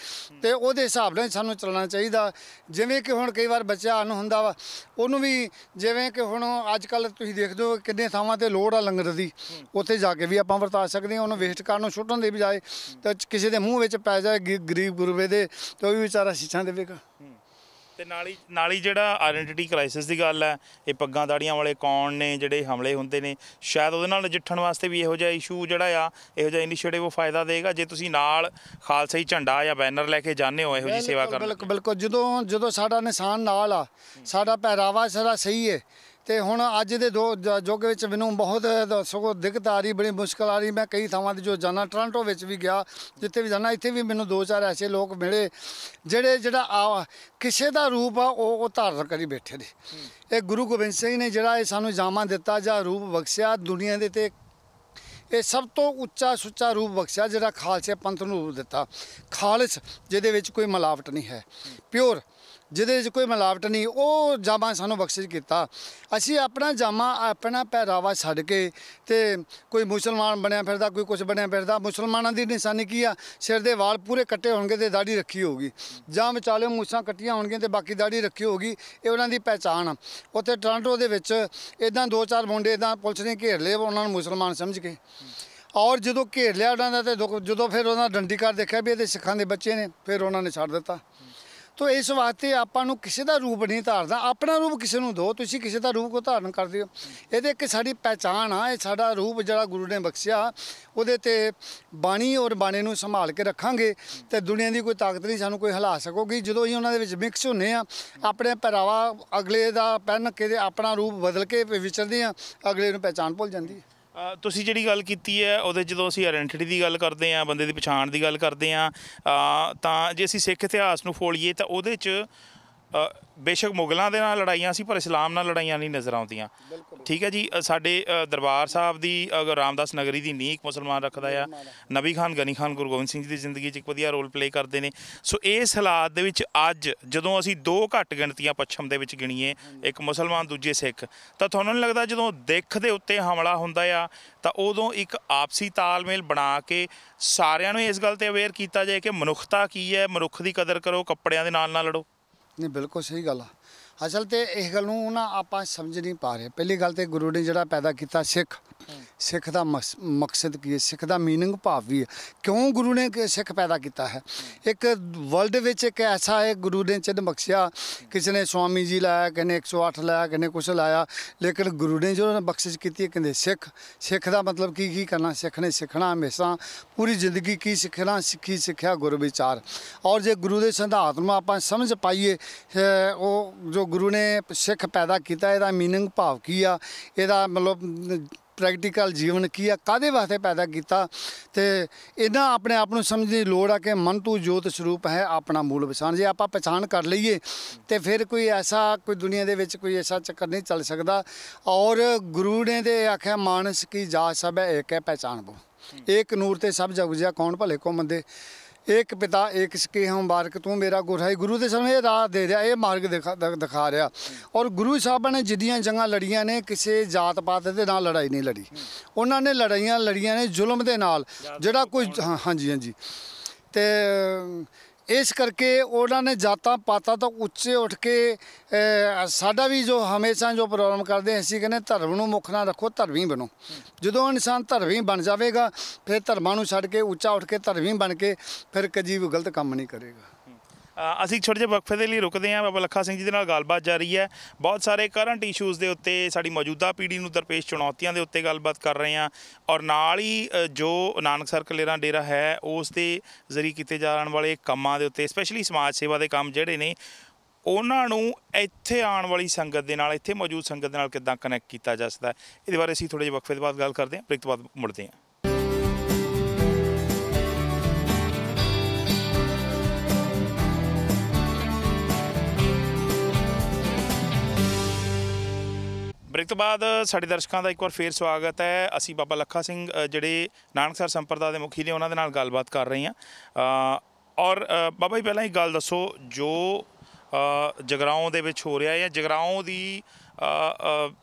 ਤੇ ਉਹਦੇ ਹਿਸਾਬ ਨਾਲ ਸਾਨੂੰ ਚੱਲਣਾ ਚਾਹੀਦਾ ਜਿਵੇਂ ਕਿ ਹੁਣ ਕਈ ਵਾਰ ਬੱਚਾ ਅਨ ਹੁੰਦਾ ਵਾ ਉਹਨੂੰ ਵੀ ਜਿਵੇਂ ਕਿ ਹੁਣ ਅੱਜ ਕੱਲ ਤੁਸੀਂ ਦੇਖਦੇ ਹੋ ਕਿੰਨੇ ਥਾਵਾਂ ਤੇ ਲੋੜ ਆ ਲੰਗਰ ਦੀ ਉੱਥੇ ਜਾ ਕੇ ਵੀ ਆਪਾਂ ਵਰਤਾ ਸਕਦੇ ਹਾਂ ਉਹਨੂੰ ਵੇਸਟ ਕਰਨ ਨੂੰ ਛੁੱਟਣ ਦੇ ਬਜਾਏ ਤੇ ਕਿਸੇ ਦੇ ਮੂੰਹ ਵਿੱਚ ਪੈ ਜਾਏ ਗਰੀਬ ਗੁਰਵੇ ਦੇ ਤੇ ਉਹ ਵੀ ਵਿਚਾਰਾ ਸ਼ੀਸ਼ਾਂ ਦੇ ਵਿੱਚ ਹੈਗਾ ਤੇ ਨਾਲ ਹੀ ਨਾਲ ਹੀ ਜਿਹੜਾ ਆਇਡੈਂਟੀਟੀ ਕ੍ਰਾਈਸਿਸ ਦੀ ਗੱਲ ਹੈ ਇਹ ਪੱਗਾਂ ਦਾੜੀਆਂ ਵਾਲੇ ਕੌਣ ਨੇ ਜਿਹੜੇ ਹਮਲੇ ਹੁੰਦੇ ਨੇ ਸ਼ਾਇਦ ਉਹਦੇ ਨਾਲ ਜਿੱਠਣ ਵਾਸਤੇ ਵੀ ਇਹੋ ਜਿਹਾ ਇਸ਼ੂ ਜਿਹੜਾ ਆ ਇਹੋ ਜਿਹਾ ਇਨੀਸ਼ੀਏਟਿਵ ਉਹ ਫਾਇਦਾ ਦੇਗਾ ਜੇ ਤੁਸੀਂ ਨਾਲ ਖਾਲਸਾਈ ਝੰਡਾ ਜਾਂ ਬੈਨਰ ਲੈ ਕੇ ਜਾਂਦੇ ਹੋ ਇਹੋ ਜੀ ਸੇਵਾ ਕਰਨ ਬਿਲਕੁਲ ਬਿਲਕੁਲ ਜਦੋਂ ਜਦੋਂ ਸਾਡਾ ਨਿਸ਼ਾਨ ਨਾਲ ਆ ਸਾਡਾ ਪਹਿਰਾਵਾ ਸਾਡਾ ਸਹੀ ਹੈ ਤੇ ਹੁਣ ਅੱਜ ਦੇ ਦੋ ਯੁੱਗ ਵਿੱਚ ਮੈਨੂੰ ਬਹੁਤ ਸਗੋ ਦਿੱਕਤ ਆ ਰਹੀ ਬੜੀ ਮੁਸ਼ਕਲ ਆ ਰਹੀ ਮੈਂ ਕਈ ਥਾਵਾਂ ਤੇ ਜੋ ਜਾਣਾ ਟ੍ਰਾਂਟੋ ਵਿੱਚ ਵੀ ਗਿਆ ਜਿੱਥੇ ਵੀ ਜਾਣਾ ਇੱਥੇ ਵੀ ਮੈਨੂੰ ਦੋ ਚਾਰ ਐਸੇ ਲੋਕ ਮਿਲੇ ਜਿਹੜੇ ਜਿਹੜਾ ਆ ਕਿਸੇ ਦਾ ਰੂਪ ਆ ਉਹ ਉਹ ਧਾਰਨ ਕਰੀ ਬੈਠੇ ਨੇ ਇਹ ਗੁਰੂ ਗੋਬਿੰਦ ਸਿੰਘ ਨੇ ਜਿਹੜਾ ਇਹ ਸਾਨੂੰ ਜਾਮਾ ਦਿੱਤਾ ਜਾਂ ਰੂਪ ਬਖਸ਼ਿਆ ਦੁਨੀਆ ਦੇ ਤੇ ਇਹ ਸਭ ਤੋਂ ਉੱਚਾ ਸੁੱਚਾ ਰੂਪ ਬਖਸ਼ਿਆ ਜਿਹੜਾ ਖਾਲਸੇ ਪੰਥ ਨੂੰ ਰੂਪ ਦਿੱਤਾ ਖਾਲਸ ਜਿਹਦੇ ਵਿੱਚ ਕੋਈ ਮਲਾਵਟ ਨਹੀਂ ਹੈ ਪਿਓਰ ਜਿਹਦੇ ਵਿੱਚ ਕੋਈ ਮਿਲਾਵਟ ਨਹੀਂ ਉਹ ਜਾਮਾ ਸਾਨੂੰ ਬਖਸ਼ਿਸ਼ ਕੀਤਾ ਅਸੀਂ ਆਪਣਾ ਜਾਮਾ ਆਪਣਾ ਪਹਿਰਾਵਾ ਛੱਡ ਕੇ ਤੇ ਕੋਈ ਮੁਸਲਮਾਨ ਬਣਿਆ ਫਿਰਦਾ ਕੋਈ ਕੁਝ ਬਣਿਆ ਫਿਰਦਾ ਮੁਸਲਮਾਨਾਂ ਦੀ ਨਿਸ਼ਾਨੀ ਕੀ ਆ ਸਿਰ ਦੇ ਵਾਲ ਪੂਰੇ ਕੱਟੇ ਹੋਣਗੇ ਤੇ ਦਾੜੀ ਰੱਖੀ ਹੋਊਗੀ ਜਾਂ ਵਿਚਾਲੇ ਮੂਸਾਂ ਕੱਟੀਆਂ ਹੋਣਗੀਆਂ ਤੇ ਬਾਕੀ ਦਾੜੀ ਰੱਖੀ ਹੋਊਗੀ ਇਹ ਉਹਨਾਂ ਦੀ ਪਹਿਚਾਣ ਆ ਉੱਥੇ ਟੋਰਾਂਟੋ ਦੇ ਵਿੱਚ ਇਦਾਂ ਦੋ ਚਾਰ ਮੁੰਡੇ ਇਦਾਂ ਪੁਲਿਸ ਨੇ ਘੇਰ ਲਏ ਉਹਨਾਂ ਨੂੰ ਮੁਸਲਮਾਨ ਸਮਝ ਕੇ ਔਰ ਜਦੋਂ ਘੇਰ ਲਿਆ ਉਹਨਾਂ ਦਾ ਤੇ ਜਦੋਂ ਫਿਰ ਉਹਨਾਂ ਡੰਡੀ ਕਰ ਦੇਖਿਆ ਵੀ ਇਹਦੇ ਸਿੱਖਾਂ ਦੇ ਬੱਚੇ ਨੇ ਫਿਰ ਉਹਨਾਂ ਨੇ ਛੱਡ ਦਿੱਤਾ ਤੋ ਇਸ ਵਾਸਤੇ ਆਪਾਂ ਨੂੰ ਕਿਸੇ ਦਾ ਰੂਪ ਨਹੀਂ ਧਾਰਦਾ ਆਪਣਾ ਰੂਪ ਕਿਸੇ ਨੂੰ ਦੋ ਤੁਸੀਂ ਕਿਸੇ ਦਾ ਰੂਪ ਕੋ ਧਾਰਨ ਕਰਦੇ ਹੋ ਇਹਦੇ ਇੱਕ ਸਾਡੀ ਪਹਿਚਾਨ ਆ ਇਹ ਸਾਡਾ ਰੂਪ ਜਿਹੜਾ ਗੁਰੂ ਨੇ ਬਖਸ਼ਿਆ ਉਹਦੇ ਤੇ ਬਾਣੀ ਔਰ ਬਾਣੇ ਨੂੰ ਸੰਭਾਲ ਕੇ ਰੱਖਾਂਗੇ ਤੇ ਦੁਨੀਆ ਦੀ ਕੋਈ ਤਾਕਤ ਨਹੀਂ ਸਾਨੂੰ ਕੋਈ ਹਿਲਾ ਸਕੋਗੀ ਜਦੋਂ ਹੀ ਉਹਨਾਂ ਦੇ ਵਿੱਚ ਮਿਕਸ ਹੁੰਨੇ ਆ ਆਪਣੇ ਪਹਿਰਾਵਾ ਅਗਲੇ ਦਾ ਪਹਿਨ ਕੇ ਆਪਣਾ ਰੂਪ ਬਦਲ ਕੇ ਵਿਚਰਦੇ ਆ ਅਗਲੇ ਨੂੰ ਪਹਿਚਾਨ ਭੁੱਲ ਜਾਂਦੀ ਹੈ ਤੁਸੀਂ ਜਿਹੜੀ ਗੱਲ ਕੀਤੀ ਹੈ ਉਹਦੇ ਜਦੋਂ ਅਸੀਂ ਆਇਡੈਂਟੀਟੀ ਦੀ ਗੱਲ ਕਰਦੇ ਆਂ ਬੰਦੇ ਦੀ ਪਛਾਣ ਦੀ ਗੱਲ ਕਰਦੇ ਆ ਤਾਂ ਜੇ ਅਸੀਂ ਸਿੱਖ ਇਤਿਹਾਸ ਨੂੰ ਫੋਲੀਏ ਤਾਂ ਉਹਦੇ 'ਚ ਬੇਸ਼ੱਕ ਮੁਗਲਾਂ ਦੇ ਨਾਲ ਲੜਾਈਆਂ ਸੀ ਪਰ ਇਸਲਾਮ ਨਾਲ ਲੜਾਈਆਂ ਨਹੀਂ ਨਜ਼ਰ ਆਉਂਦੀਆਂ ਠੀਕ ਹੈ ਜੀ ਸਾਡੇ ਦਰਬਾਰ ਸਾਹਿਬ ਦੀ ਅਗਰ ਰਾਮਦਾਸ ਨਗਰੀ ਦੀ ਨੀਕ ਮੁਸਲਮਾਨ ਰੱਖਦਾ ਆ ਨਬੀ ਖਾਨ ਗਨੀ ਖਾਨ ਗੁਰੂ ਗੋਬਿੰਦ ਸਿੰਘ ਜੀ ਦੀ ਜ਼ਿੰਦਗੀ 'ਚ ਇੱਕ ਵਧੀਆ ਰੋਲ ਪਲੇ ਕਰਦੇ ਨੇ ਸੋ ਇਸ ਹਾਲਾਤ ਦੇ ਵਿੱਚ ਅੱਜ ਜਦੋਂ ਅਸੀਂ ਦੋ ਘੱਟ ਗਿਣਤੀਆਂ ਪੱਛਮ ਦੇ ਵਿੱਚ ਗਿਣੀਏ ਇੱਕ ਮੁਸਲਮਾਨ ਦੂਜੇ ਸਿੱਖ ਤਾਂ ਤੁਹਾਨੂੰ ਨਹੀਂ ਲੱਗਦਾ ਜਦੋਂ ਦੇਖ ਦੇ ਉੱਤੇ ਹਮਲਾ ਹੁੰਦਾ ਆ ਤਾਂ ਉਦੋਂ ਇੱਕ ਆਪਸੀ ਤਾਲਮੇਲ ਬਣਾ ਕੇ ਸਾਰਿਆਂ ਨੂੰ ਇਸ ਗੱਲ ਤੇ ਅਵੇਅਰ ਕੀਤਾ ਜਾਏ ਕਿ ਮਨੁੱਖਤਾ ਕੀ ਹੈ ਮਨੁੱਖ ਦੀ ਕਦਰ ਕਰੋ ਕੱਪੜਿਆਂ ਦੇ ਨਾਲ ਨਾ ਲੜੋ ਨਹੀਂ ਬਿਲਕੁਲ ਸਹੀ ਗੱਲ ਆ ਅਸਲ ਤੇ ਇਸ ਗੱਲ ਨੂੰ ਨਾ ਆਪਾਂ ਸਮਝ ਨਹੀਂ ਪਾ ਰਹੇ ਪਹਿਲੀ ਗੱਲ ਤੇ ਗੁਰੂ ਨੇ ਜਿਹੜਾ ਪੈਦਾ ਕੀਤਾ ਸਿੱਖ ਸਿੱਖ ਦਾ ਮਕਸਦ ਕੀ ਹੈ ਸਿੱਖ ਦਾ मीनिंग ਭਾਵ ਵੀ ਹੈ ਕਿਉਂ ਗੁਰੂ ਨੇ ਸਿੱਖ ਪੈਦਾ ਕੀਤਾ ਹੈ ਇੱਕ ਵਰਲਡ ਵਿੱਚ ਇੱਕ ਐਸਾ ਹੈ ਗੁਰੂ ਨੇ ਚਿੰਨ ਬਖਸ਼ਿਆ ਕਿਸੇ ਨੇ ਸਵਾਮੀ ਜੀ ਲਾਇਆ ਨੇ 108 ਲਾਇਆ ਨੇ ਕੁਛ ਲਾਇਆ ਲੇਕਿਨ ਗੁਰੂ ਨੇ ਜੋ ਬਖਸ਼ਿਸ਼ ਕੀਤੀ ਹੈ ਕਹਿੰਦੇ ਸਿੱਖ ਸਿੱਖ ਦਾ ਮਤਲਬ ਕੀ ਕੀ ਕਰਨਾ ਸਿੱਖ ਨੇ ਸਿੱਖਣਾ ਹਮੇਸ਼ਾ ਪੂਰੀ ਜ਼ਿੰਦਗੀ ਕੀ ਸਿੱਖਣਾ ਸਿੱਖੀ ਸਿੱਖਿਆ ਗੁਰ ਵਿਚਾਰ ਔਰ ਜੇ ਗੁਰੂ ਦੇ ਸਿਧਾਂਤ ਨੂੰ ਆਪਾਂ ਸਮਝ ਪਾਈਏ ਉਹ ਜੋ ਜੋ ਗੁਰੂ ਨੇ ਸਿੱਖ ਪੈਦਾ ਕੀਤਾ ਇਹਦਾ मीनिंग ਭਾਵ ਕੀ ਆ ਇਹਦਾ ਮਤਲਬ ਪ੍ਰੈਕਟੀਕਲ ਜੀਵਨ ਕੀ ਆ ਕਾਦੇ ਵਾਸਤੇ ਪੈਦਾ ਕੀਤਾ ਤੇ ਇਹਨਾਂ ਆਪਣੇ ਆਪ ਨੂੰ ਸਮਝਣ ਦੀ ਲੋੜ ਆ ਕਿ ਮਨ ਤੂੰ ਜੋਤ ਸਰੂਪ ਹੈ ਆਪਣਾ ਮੂਲ ਪਛਾਣ ਜੇ ਆਪਾਂ ਪਛਾਣ ਕਰ ਲਈਏ ਤੇ ਫਿਰ ਕੋਈ ਐਸਾ ਕੋਈ ਦੁਨੀਆ ਦੇ ਵਿੱਚ ਕੋਈ ਐਸਾ ਚੱਕਰ ਨਹੀਂ ਚੱਲ ਸਕਦਾ ਔਰ ਗੁਰੂ ਨੇ ਤੇ ਆਖਿਆ ਮਾਨਸ ਕੀ ਜਾਤ ਸਭ ਹੈ ਇੱਕ ਹੈ ਪਛਾਣ ਬੋ ਇੱਕ ਨੂਰ ਤੇ ਸਭ ਜਗ ਜਿਆ ਕੌਣ ਭਲੇ ਕੋ ਮੰਦੇ ਇੱਕ ਪਿਤਾ ਇੱਕ ਸਕੇ ਮੁਬਾਰਕ ਤੂੰ ਮੇਰਾ ਗੁਰਹਾਈ ਗੁਰੂ ਦੇ ਸਾਹਮਣੇ ਇਹ ਰਾਹ ਦੇ ਰਿਹਾ ਇਹ ਮਾਰਗ ਦਿਖਾ ਰਿਹਾ ਔਰ ਗੁਰੂ ਸਾਹਿਬ ਨੇ ਜਿੱਦੀਆਂ ਜੰਗਾਂ ਲੜੀਆਂ ਨੇ ਕਿਸੇ ਜਾਤ ਪਾਤ ਦੇ ਨਾਲ ਲੜਾਈ ਨਹੀਂ ਲੜੀ ਉਹਨਾਂ ਨੇ ਲੜਾਈਆਂ ਲੜੀਆਂ ਨੇ ਜ਼ੁਲਮ ਦੇ ਨਾਲ ਜਿਹੜਾ ਕੋਈ ਹਾਂਜੀ ਹਾਂਜੀ ਤੇ ਇਸ ਕਰਕੇ ਉਹਨਾਂ ਨੇ ਜਾਤਾਂ ਪਾਤਾਂ ਤੋਂ ਉੱਚੇ ਉੱਠ ਕੇ ਸਾਡਾ ਵੀ ਜੋ ਹਮੇਸ਼ਾ ਜੋ ਪ੍ਰੋਬਲਮ ਕਰਦੇ ਅਸੀਂ ਕਹਿੰਦੇ ਧਰਮ ਨੂੰ ਮੁੱਖ ਨਾ ਰੱਖੋ ਧਰਮੀ ਬਣੋ ਜਦੋਂ ਇਨਸਾਨ ਧਰਮੀ ਬਣ ਜਾਵੇਗਾ ਫਿਰ ਧਰਮਾਂ ਨੂੰ ਛੱਡ ਕੇ ਉੱਚਾ ਉੱਠ ਕੇ ਧਰਮੀ ਬਣ ਕੇ ਫਿਰ ਕਦੀ ਵੀ ਗਲਤ ਕੰਮ ਨਹੀਂ ਕਰੇਗਾ ਅਸੀਂ ਛੋਟੇ ਜਿਹੇ ਵਕਫੇ ਦੇ ਲਈ ਰੁਕਦੇ ਹਾਂ ਬਾਬਾ ਲੱਖਾ ਸਿੰਘ ਜੀ ਦੇ ਨਾਲ ਗੱਲਬਾਤ ਜਾਰੀ ਹੈ ਬਹੁਤ ਸਾਰੇ ਕਰੰਟ ਇਸ਼ੂਜ਼ ਦੇ ਉੱਤੇ ਸਾਡੀ ਮੌਜੂਦਾ ਪੀੜ੍ਹੀ ਨੂੰ ਦਰਪੇਸ਼ ਚੁਣੌਤੀਆਂ ਦੇ ਉੱਤੇ ਗੱਲਬਾਤ ਕਰ ਰਹੇ ਹਾਂ ਔਰ ਨਾਲ ਹੀ ਜੋ ਨਾਨਕ ਸਰ ਕਲੇਰਾ ਡੇਰਾ ਹੈ ਉਸ ਦੇ ਜ਼ਰੀ ਕੀਤੇ ਜਾਣ ਵਾਲੇ ਕੰਮਾਂ ਦੇ ਉੱਤੇ ਸਪੈਸ਼ਲੀ ਸਮਾਜ ਸੇਵਾ ਦੇ ਕੰਮ ਜਿਹੜੇ ਨੇ ਉਹਨਾਂ ਨੂੰ ਇੱਥੇ ਆਉਣ ਵਾਲੀ ਸੰਗਤ ਦੇ ਨਾਲ ਇੱਥੇ ਮੌਜੂਦ ਸੰਗਤ ਦੇ ਨਾਲ ਕਿੱਦਾਂ ਕਨੈਕਟ ਕੀਤਾ ਜਾ ਸਕਦਾ ਇਹਦੇ ਬਾਰੇ ਅਸੀਂ ਥੋੜੇ ਜਿਹਾ ਵਕਫੇ ਦੇ ਬਾਅਦ ਗੱਲ ਕਰਦੇ ਹਾਂ ਬ੍ਰੇਕ ਤੋਂ ਬਾਅਦ ਮੁੜਦੇ ਹਾਂ ਬ੍ਰੇਕ ਤੋਂ ਬਾਅਦ ਸਾਡੇ ਦਰਸ਼ਕਾਂ ਦਾ ਇੱਕ ਵਾਰ ਫੇਰ ਸਵਾਗਤ ਹੈ ਅਸੀਂ ਬਾਬਾ ਲੱਖਾ ਸਿੰਘ ਜਿਹੜੇ ਨਾਨਕਸਰ ਸੰਪਰਦਾ ਦੇ ਮੁਖੀ ਨੇ ਉਹਨਾਂ ਦੇ ਨਾਲ ਗੱਲਬਾਤ ਕਰ ਰਹੇ ਹਾਂ ਔਰ ਬਾਬਾ ਜੀ ਪਹਿਲਾਂ ਇੱਕ ਗੱਲ ਦੱਸੋ ਜੋ ਜਗਰਾਉਂ ਦੇ ਵਿੱਚ ਹੋ ਰਿਹਾ ਹੈ ਜਗਰਾਉਂ ਦੀ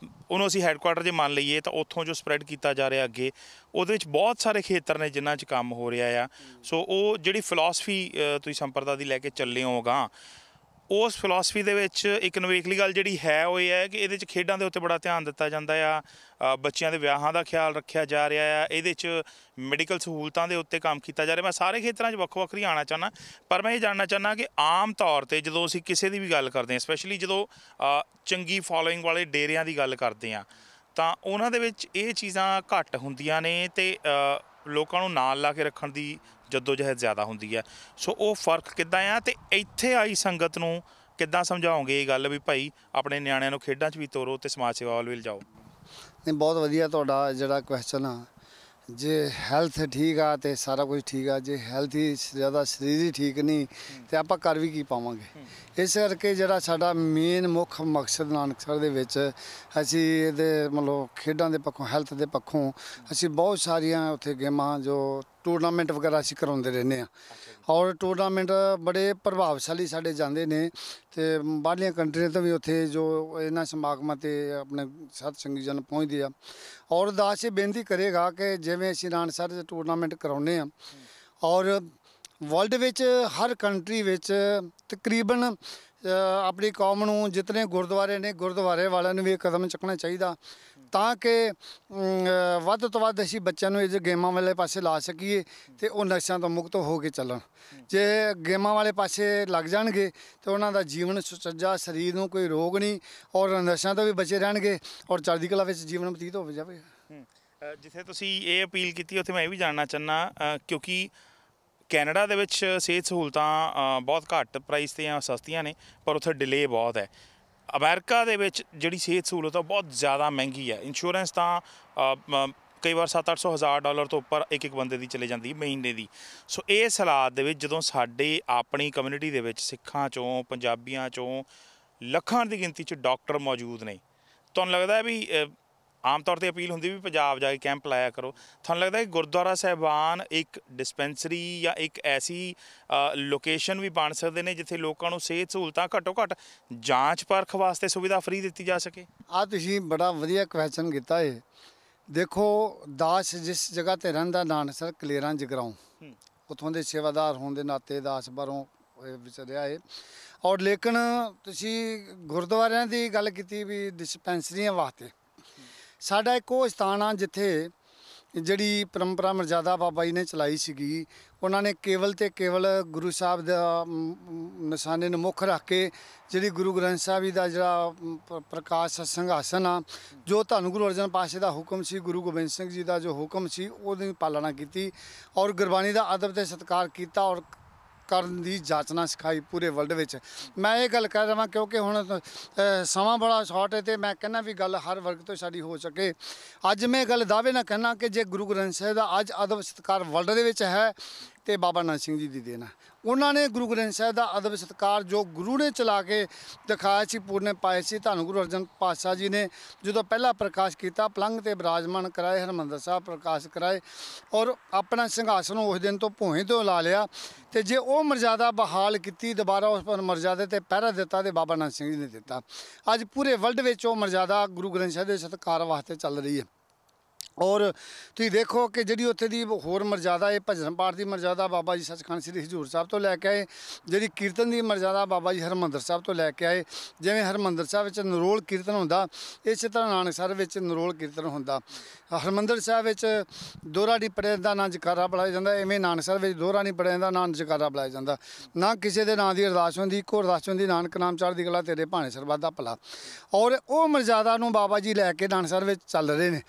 ਉਹਨੂੰ ਅਸੀਂ ਹੈੱਡਕੁਆਰਟਰ ਜੇ ਮੰਨ ਲਈਏ ਤਾਂ ਉੱਥੋਂ ਜੋ ਸਪਰੈਡ ਕੀਤਾ ਜਾ ਰਿਹਾ ਅੱਗੇ ਉਹਦੇ ਵਿੱਚ ਬਹੁਤ ਸਾਰੇ ਖੇਤਰ ਨੇ ਜਿਨ੍ਹਾਂ 'ਚ ਕੰਮ ਹੋ ਰਿਹਾ ਆ ਸੋ ਉਹ ਜਿਹੜੀ ਫਿਲਾਸਫੀ ਤੁਸੀਂ ਸੰਪਰਦਾ ਦੀ ਲੈ ਕੇ ਚੱਲੇ ਹੋਗਾ ਉਸ ਫਿਲਾਸਫੀ ਦੇ ਵਿੱਚ ਇੱਕ ਨਵੇਕਲੀ ਗੱਲ ਜਿਹੜੀ ਹੈ ਉਹ ਇਹ ਹੈ ਕਿ ਇਹਦੇ ਵਿੱਚ ਖੇਡਾਂ ਦੇ ਉੱਤੇ ਬੜਾ ਧਿਆਨ ਦਿੱਤਾ ਜਾਂਦਾ ਆ ਬੱਚਿਆਂ ਦੇ ਵਿਆਹਾਂ ਦਾ ਖਿਆਲ ਰੱਖਿਆ ਜਾ ਰਿਹਾ ਆ ਇਹਦੇ ਵਿੱਚ ਮੈਡੀਕਲ ਸਹੂਲਤਾਂ ਦੇ ਉੱਤੇ ਕੰਮ ਕੀਤਾ ਜਾ ਰਿਹਾ ਮੈਂ ਸਾਰੇ ਖੇਤਰਾਂ 'ਚ ਵੱਖ-ਵੱਖ ਹੀ ਆਣਾ ਚਾਹਨਾ ਪਰ ਮੈਂ ਇਹ ਜਾਣਨਾ ਚਾਹਨਾ ਕਿ ਆਮ ਤੌਰ ਤੇ ਜਦੋਂ ਅਸੀਂ ਕਿਸੇ ਦੀ ਵੀ ਗੱਲ ਕਰਦੇ ਹਾਂ ਸਪੈਸ਼ਲੀ ਜਦੋਂ ਚੰਗੀ ਫਾਲੋਇੰਗ ਵਾਲੇ ਡੇਰਿਆਂ ਦੀ ਗੱਲ ਕਰਦੇ ਹਾਂ ਤਾਂ ਉਹਨਾਂ ਦੇ ਵਿੱਚ ਇਹ ਚੀਜ਼ਾਂ ਘੱਟ ਹੁੰਦੀਆਂ ਨੇ ਤੇ ਲੋਕਾਂ ਨੂੰ ਨਾਲ ਲਾ ਕੇ ਰੱਖਣ ਦੀ ਜਦੋਂ ਜਹਿਦ ਜ਼ਿਆਦਾ ਹੁੰਦੀ ਆ ਸੋ ਉਹ ਫਰਕ ਕਿੱਦਾਂ ਆ ਤੇ ਇੱਥੇ ਆਈ ਸੰਗਤ ਨੂੰ ਕਿੱਦਾਂ ਸਮਝਾਓਗੇ ਇਹ ਗੱਲ ਵੀ ਭਾਈ ਆਪਣੇ ਨਿਆਣਿਆਂ ਨੂੰ ਖੇਡਾਂ 'ਚ ਵੀ ਤੋਰੋ ਤੇ ਸਮਾਜ ਸੇਵਾ ਵੱਲ ਵੀ ਲਿਜਾਓ ਨਹੀਂ ਬਹੁਤ ਵਧੀਆ ਤੁਹਾਡਾ ਜਿਹੜਾ ਕੁਐਸਚਨ ਆ ਜੇ ਹੈਲਥ ਠੀਕ ਆ ਤੇ ਸਾਰਾ ਕੁਝ ਠੀਕ ਆ ਜੇ ਹੈਲਥ ਹੀ ਜ਼ਿਆਦਾ ਸਰੀਰ ਹੀ ਠੀਕ ਨਹੀਂ ਤੇ ਆਪਾਂ ਕਰ ਵੀ ਕੀ ਪਾਵਾਂਗੇ ਇਸ ਕਰਕੇ ਜਿਹੜਾ ਸਾਡਾ ਮੇਨ ਮੁੱਖ ਮਕਸਦ ਨਾਨਕਸਰ ਦੇ ਵਿੱਚ ਅਸੀਂ ਇਹਦੇ ਮਤਲਬ ਖੇਡਾਂ ਦੇ ਪੱਖੋਂ ਹੈਲਥ ਦੇ ਪੱਖੋਂ ਅਸੀਂ ਬਹੁਤ ਸਾਰੀਆਂ ਉੱਥੇ ਗੇਮਾਂ ਜੋ ਟੂਰਨਾਮੈਂਟ ਵਗੈਰਾ ਅਸੀਂ ਕਰਾਉਂਦੇ ਰਹਿੰਦੇ ਆ ਔਰ ਟੂਰਨਾਮੈਂਟ ਬੜੇ ਪ੍ਰਭਾਵਸ਼ਾਲੀ ਸਾਡੇ ਜਾਂਦੇ ਨੇ ਤੇ ਬਾਹਰਲੀਆਂ ਕੰਟਰੀਆਂ ਤੋਂ ਵੀ ਉੱਥੇ ਜੋ ਇਹਨਾਂ ਸਮਾਗਮਾਂ ਤੇ ਆਪਣੇ ਸਾਥ ਸੰਗੀ ਜਨ ਪਹੁੰਚਦੇ ਆ ਔਰ ਦਾਸ ਇਹ ਬੇਨਤੀ ਕਰੇਗਾ ਕਿ ਜਿਵੇਂ ਅਸੀਂ ਨਾਨਸਰ ਦੇ ਟੂਰਨਾਮੈਂਟ ਕਰਾਉਨੇ ਆ ਔਰ ਵਰਲਡ ਵਿੱਚ ਹਰ ਕੰਟਰੀ ਵਿੱਚ ਤਕਰੀਬਨ ਆਪਣੀ ਕੌਮ ਨੂੰ ਜਿਤਨੇ ਗੁਰਦੁਆਰੇ ਨੇ ਗੁਰਦੁਆਰੇ ਵਾਲਿਆਂ ਨੂੰ ਵੀ ਇਹ ਕਦਮ ਚੱਕਣਾ ਚਾਹੀਦਾ ਤਾਂ ਕਿ ਵੱਧ ਤੋਂ ਵੱਧ ਅਸੀਂ ਬੱਚਿਆਂ ਨੂੰ ਇਹ ਗੇਮਾਂ ਵਾਲੇ ਪਾਸੇ ਲਾ ਸਕੀਏ ਤੇ ਉਹ ਨਸ਼ਿਆਂ ਤੋਂ ਮੁਕਤ ਹੋ ਕੇ ਚੱਲਣ ਜੇ ਗੇਮਾਂ ਵਾਲੇ ਪਾਸੇ ਲੱਗ ਜਾਣਗੇ ਤੇ ਉਹਨਾਂ ਦਾ ਜੀਵਨ ਸੁਚੱਜਾ ਸਰੀਰ ਨੂੰ ਕੋਈ ਰੋਗ ਨਹੀਂ ਔਰ ਨਸ਼ਿਆਂ ਤੋਂ ਵੀ ਬਚੇ ਰਹਿਣਗੇ ਔਰ ਚੜ੍ਹਦੀ ਕਲਾ ਵਿੱਚ ਜੀਵਨ ਬਤੀਤ ਹੋ ਜਾਵੇ ਜਿੱਥੇ ਤੁਸੀਂ ਇਹ ਅਪੀਲ ਕੀਤੀ ਉੱਥੇ ਮੈਂ ਇਹ ਵੀ ਜਾਣਨਾ ਚਾਹਨਾ ਕਿਉਂਕਿ ਕੈਨੇਡਾ ਦੇ ਵਿੱਚ ਸਿਹਤ ਸਹੂਲਤਾਂ ਬਹੁਤ ਘੱਟ ਪ੍ਰਾਈਸ ਤੇ ਆ ਸਸਤੀਆਂ ਨੇ ਪਰ ਉੱਥੇ ਡਿਲੇ ਬਹੁਤ ਹੈ ਅਮਰੀਕਾ ਦੇ ਵਿੱਚ ਜਿਹੜੀ ਸਿਹਤ ਸਹੂਲਤ ਆ ਬਹੁਤ ਜ਼ਿਆਦਾ ਮਹਿੰਗੀ ਹੈ ਇੰਸ਼ੋਰੈਂਸ ਤਾਂ ਕਈ ਵਾਰ 7-800 ਹਜ਼ਾਰ ਡਾਲਰ ਤੋਂ ਉੱਪਰ ਇੱਕ ਇੱਕ ਬੰਦੇ ਦੀ ਚਲੇ ਜਾਂਦੀ ਮਹੀਨੇ ਦੀ ਸੋ ਇਹ ਸਲਾਦ ਦੇ ਵਿੱਚ ਜਦੋਂ ਸਾਡੇ ਆਪਣੀ ਕਮਿਊਨਿਟੀ ਦੇ ਵਿੱਚ ਸਿੱਖਾਂ ਚੋਂ ਪੰਜਾਬੀਆਂ ਚੋਂ ਲੱਖਾਂ ਦੀ ਗਿਣਤੀ 'ਚ ਡਾਕਟਰ ਮੌਜੂਦ ਨੇ ਤੁਹਾਨੂੰ ਲੱਗਦਾ ਵੀ ਆਮ ਤੌਰ ਤੇ ਅਪੀਲ ਹੁੰਦੀ ਵੀ ਪੰਜਾਬ ਜਾ ਕੇ ਕੈਂਪ ਲਾਇਆ ਕਰੋ ਤੁਹਾਨੂੰ ਲੱਗਦਾ ਹੈ ਗੁਰਦੁਆਰਾ ਸਹਿਬਾਨ ਇੱਕ ਡਿਸਪੈਂਸਰੀ ਜਾਂ ਇੱਕ ਐਸੀ ਲੋਕੇਸ਼ਨ ਵੀ ਬਣ ਸਕਦੇ ਨੇ ਜਿੱਥੇ ਲੋਕਾਂ ਨੂੰ ਸਿਹਤ ਸਹੂਲਤਾਂ ਘੱਟੋ ਘੱਟ ਜਾਂਚ ਪਰਖ ਵਾਸਤੇ ਸੁਵਿਧਾ ਫ੍ਰੀ ਦਿੱਤੀ ਜਾ ਸਕੇ ਆ ਤੁਸੀਂ ਬੜਾ ਵਧੀਆ ਕੁਐਸਚਨ ਕੀਤਾ ਏ ਦੇਖੋ ਦਾਸ ਜਿਸ ਜਗ੍ਹਾ ਤੇ ਰਹਿੰਦਾ ਨਾਨਸਰ ਕਲੇਰਾਂ ਜਗਰਾਉਂ ਉਥੋਂ ਦੇ ਸੇਵਾਦਾਰ ਹੋਣ ਦੇ ਨਾਤੇ ਦਾਸ ਬਰੋਂ ਵਿਚਰਿਆ ਏ ਔਰ ਲੇਕਿਨ ਤੁਸੀਂ ਗੁਰਦੁਆਰਿਆਂ ਦੀ ਗੱਲ ਕੀਤੀ ਵੀ ਡਿਸਪੈਂਸਰੀਆਂ ਵਾਸਤੇ ਸਾਡਾ ਇੱਕ ਉਹ ਸਥਾਨ ਆ ਜਿੱਥੇ ਜਿਹੜੀ ਪਰੰਪਰਾ ਮਰਜ਼ਾਦਾ ਬਾਬਾ ਜੀ ਨੇ ਚਲਾਈ ਸੀਗੀ ਉਹਨਾਂ ਨੇ ਕੇਵਲ ਤੇ ਕੇਵਲ ਗੁਰੂ ਸਾਹਿਬ ਦਾ ਨਿਸ਼ਾਨੇ ਨੂੰ ਮੁੱਖ ਰੱਖ ਕੇ ਜਿਹੜੀ ਗੁਰੂ ਗ੍ਰੰਥ ਸਾਹਿਬ ਜੀ ਦਾ ਜਿਹੜਾ ਪ੍ਰਕਾਸ਼ ਸੰਘਾਸਨ ਆ ਜੋ ਤੁਹਾਨੂੰ ਗੁਰੂ ਅਰਜਨ ਪਾਤਸ਼ਾਹ ਦਾ ਹੁਕਮ ਸੀ ਗੁਰੂ ਗੋਬਿੰਦ ਸਿੰਘ ਜੀ ਦਾ ਜੋ ਹੁਕਮ ਸੀ ਉਹਦੀ ਪਾਲਣਾ ਕੀਤੀ ਔਰ ਗੁਰਬਾਣੀ ਦਾ ਅਦਬ ਤੇ ਸਤਿਕਾਰ ਕੀਤਾ ਔਰ ਕਰਨ ਦੀ ਜਾਚਨਾ ਸਿਖਾਈ ਪੂਰੇ ਵਰਲਡ ਵਿੱਚ ਮੈਂ ਇਹ ਗੱਲ ਕਹਿ ਰਿਹਾ ਕਿਉਂਕਿ ਹੁਣ ਸਮਾਂ ਬੜਾ ਸ਼ਾਰਟ ਹੈ ਤੇ ਮੈਂ ਕਹਿੰਨਾ ਵੀ ਗੱਲ ਹਰ ਵਰਗ ਤੋਂ ਸਾਡੀ ਹੋ ਸਕੇ ਅੱਜ ਮੈਂ ਗੱਲ ਦਾਅਵੇ ਨਾਲ ਕਹਿਣਾ ਕਿ ਜੇ ਗੁਰੂ ਗ੍ਰੰਥ ਸਾਹਿਬ ਦਾ ਅੱਜ ਅਦਬ ਸਤਕਾਰ ਵਰਲਡ ਦੇ ਵਿੱਚ ਹੈ ਤੇ ਬਾਬਾ ਨਾਨਕ ਸਿੰਘ ਜੀ ਦੀ ਦੇਣਾ ਉਹਨਾਂ ਨੇ ਗੁਰੂ ਗ੍ਰੰਥ ਸਾਹਿਬ ਦਾ ਅਦਬ ਸਤਕਾਰ ਜੋ ਗੁਰੂ ਨੇ ਚਲਾ ਕੇ ਦਿਖਾਇਆ ਸੀ ਪੂਰਨੇ ਪਾਏ ਸੀ ਧੰਨ ਗੁਰੂ ਅਰਜਨ ਪਾਤਸ਼ਾਹ ਜੀ ਨੇ ਜਦੋਂ ਪਹਿਲਾ ਪ੍ਰਕਾਸ਼ ਕੀਤਾ ਪਲੰਗ ਤੇ ਬਿਰਾਜਮਾਨ ਕਰਾਏ ਹਰਮੰਦਰ ਸਾਹਿਬ ਪ੍ਰਕਾਸ਼ ਕਰਾਏ ਔਰ ਆਪਣਾ ਸਿੰਘਾਸਨ ਉਸ ਦਿਨ ਤੋਂ ਭੋਏ ਤੋਂ ਲਾ ਲਿਆ ਤੇ ਜੇ ਉਹ ਮਰਜ਼ਾਦਾ ਬਹਾਲ ਕੀਤੀ ਦੁਬਾਰਾ ਉਸ ਪਰ ਮਰਜ਼ਾਦੇ ਤੇ ਪਹਿਰਾ ਦਿੱਤਾ ਤੇ ਬਾਬਾ ਨਾਨਕ ਸਿੰਘ ਜੀ ਨੇ ਦਿੱਤਾ ਅੱਜ ਪੂਰੇ ਵਰਲਡ ਵਿੱਚ ਉਹ ਮਰਜ਼ਾਦਾ ਗੁਰੂ ਗ੍ਰੰਥ ਸਾਹਿਬ ਦੇ ਸਤਕਾਰ ਵਾਸਤੇ ਚੱਲ ਰਹੀ ਹੈ ਔਰ ਤੁਸੀਂ ਦੇਖੋ ਕਿ ਜਿਹੜੀ ਉੱਥੇ ਦੀ ਹੋਰ ਮਰਜ਼ਾਦਾ ਇਹ ਭਜਨ ਪਾਠ ਦੀ ਮਰਜ਼ਾਦਾ ਬਾਬਾ ਜੀ ਸੱਚਖੰਡ ਸ੍ਰੀ ਹਜੂਰ ਸਾਹਿਬ ਤੋਂ ਲੈ ਕੇ ਆਏ ਜਿਹੜੀ ਕੀਰਤਨ ਦੀ ਮਰਜ਼ਾਦਾ ਬਾਬਾ ਜੀ ਹਰਮੰਦਰ ਸਾਹਿਬ ਤੋਂ ਲੈ ਕੇ ਆਏ ਜਿਵੇਂ ਹਰਮੰਦਰ ਸਾਹਿਬ ਵਿੱਚ ਨਰੋਲ ਕੀਰਤਨ ਹੁੰਦਾ ਇਸੇ ਤਰ੍ਹਾਂ ਨਾਨਕ ਸਰ ਵਿੱਚ ਨਰੋਲ ਕੀਰਤਨ ਹੁੰਦਾ ਹਰਮੰਦਰ ਸਾਹਿਬ ਵਿੱਚ ਦੋਹਰਾ ਦੀ ਪੜਿਆ ਦਾ ਨਾਂ ਜਕਾਰਾ ਬੁਲਾਇਆ ਜਾਂਦਾ ਐਵੇਂ ਨਾਨਕ ਸਰ ਵਿੱਚ ਦੋਹਰਾ ਨਹੀਂ ਪੜਿਆ ਦਾ ਨਾਂ ਜਕਾਰਾ ਬੁਲਾਇਆ ਜਾਂਦਾ ਨਾ ਕਿਸੇ ਦੇ ਨਾਂ ਦੀ ਅਰਦਾਸ ਹੁੰਦੀ ਇੱਕੋ ਅਰਦਾਸ ਹੁੰਦੀ ਨਾਨਕ ਨਾਮ ਚੜ੍ਹਦੀ ਕਲਾ ਤੇਰੇ ਭਾਣੇ ਸਰਬੱਤ ਦਾ ਭਲਾ ਔਰ ਉਹ ਮਰਜ਼ਾਦਾ ਨੂੰ ਬਾਬਾ ਜੀ ਲੈ ਕੇ ਨਾਨਕ ਸਰ ਵਿੱਚ ਚੱਲ ਰਹੇ ਨੇ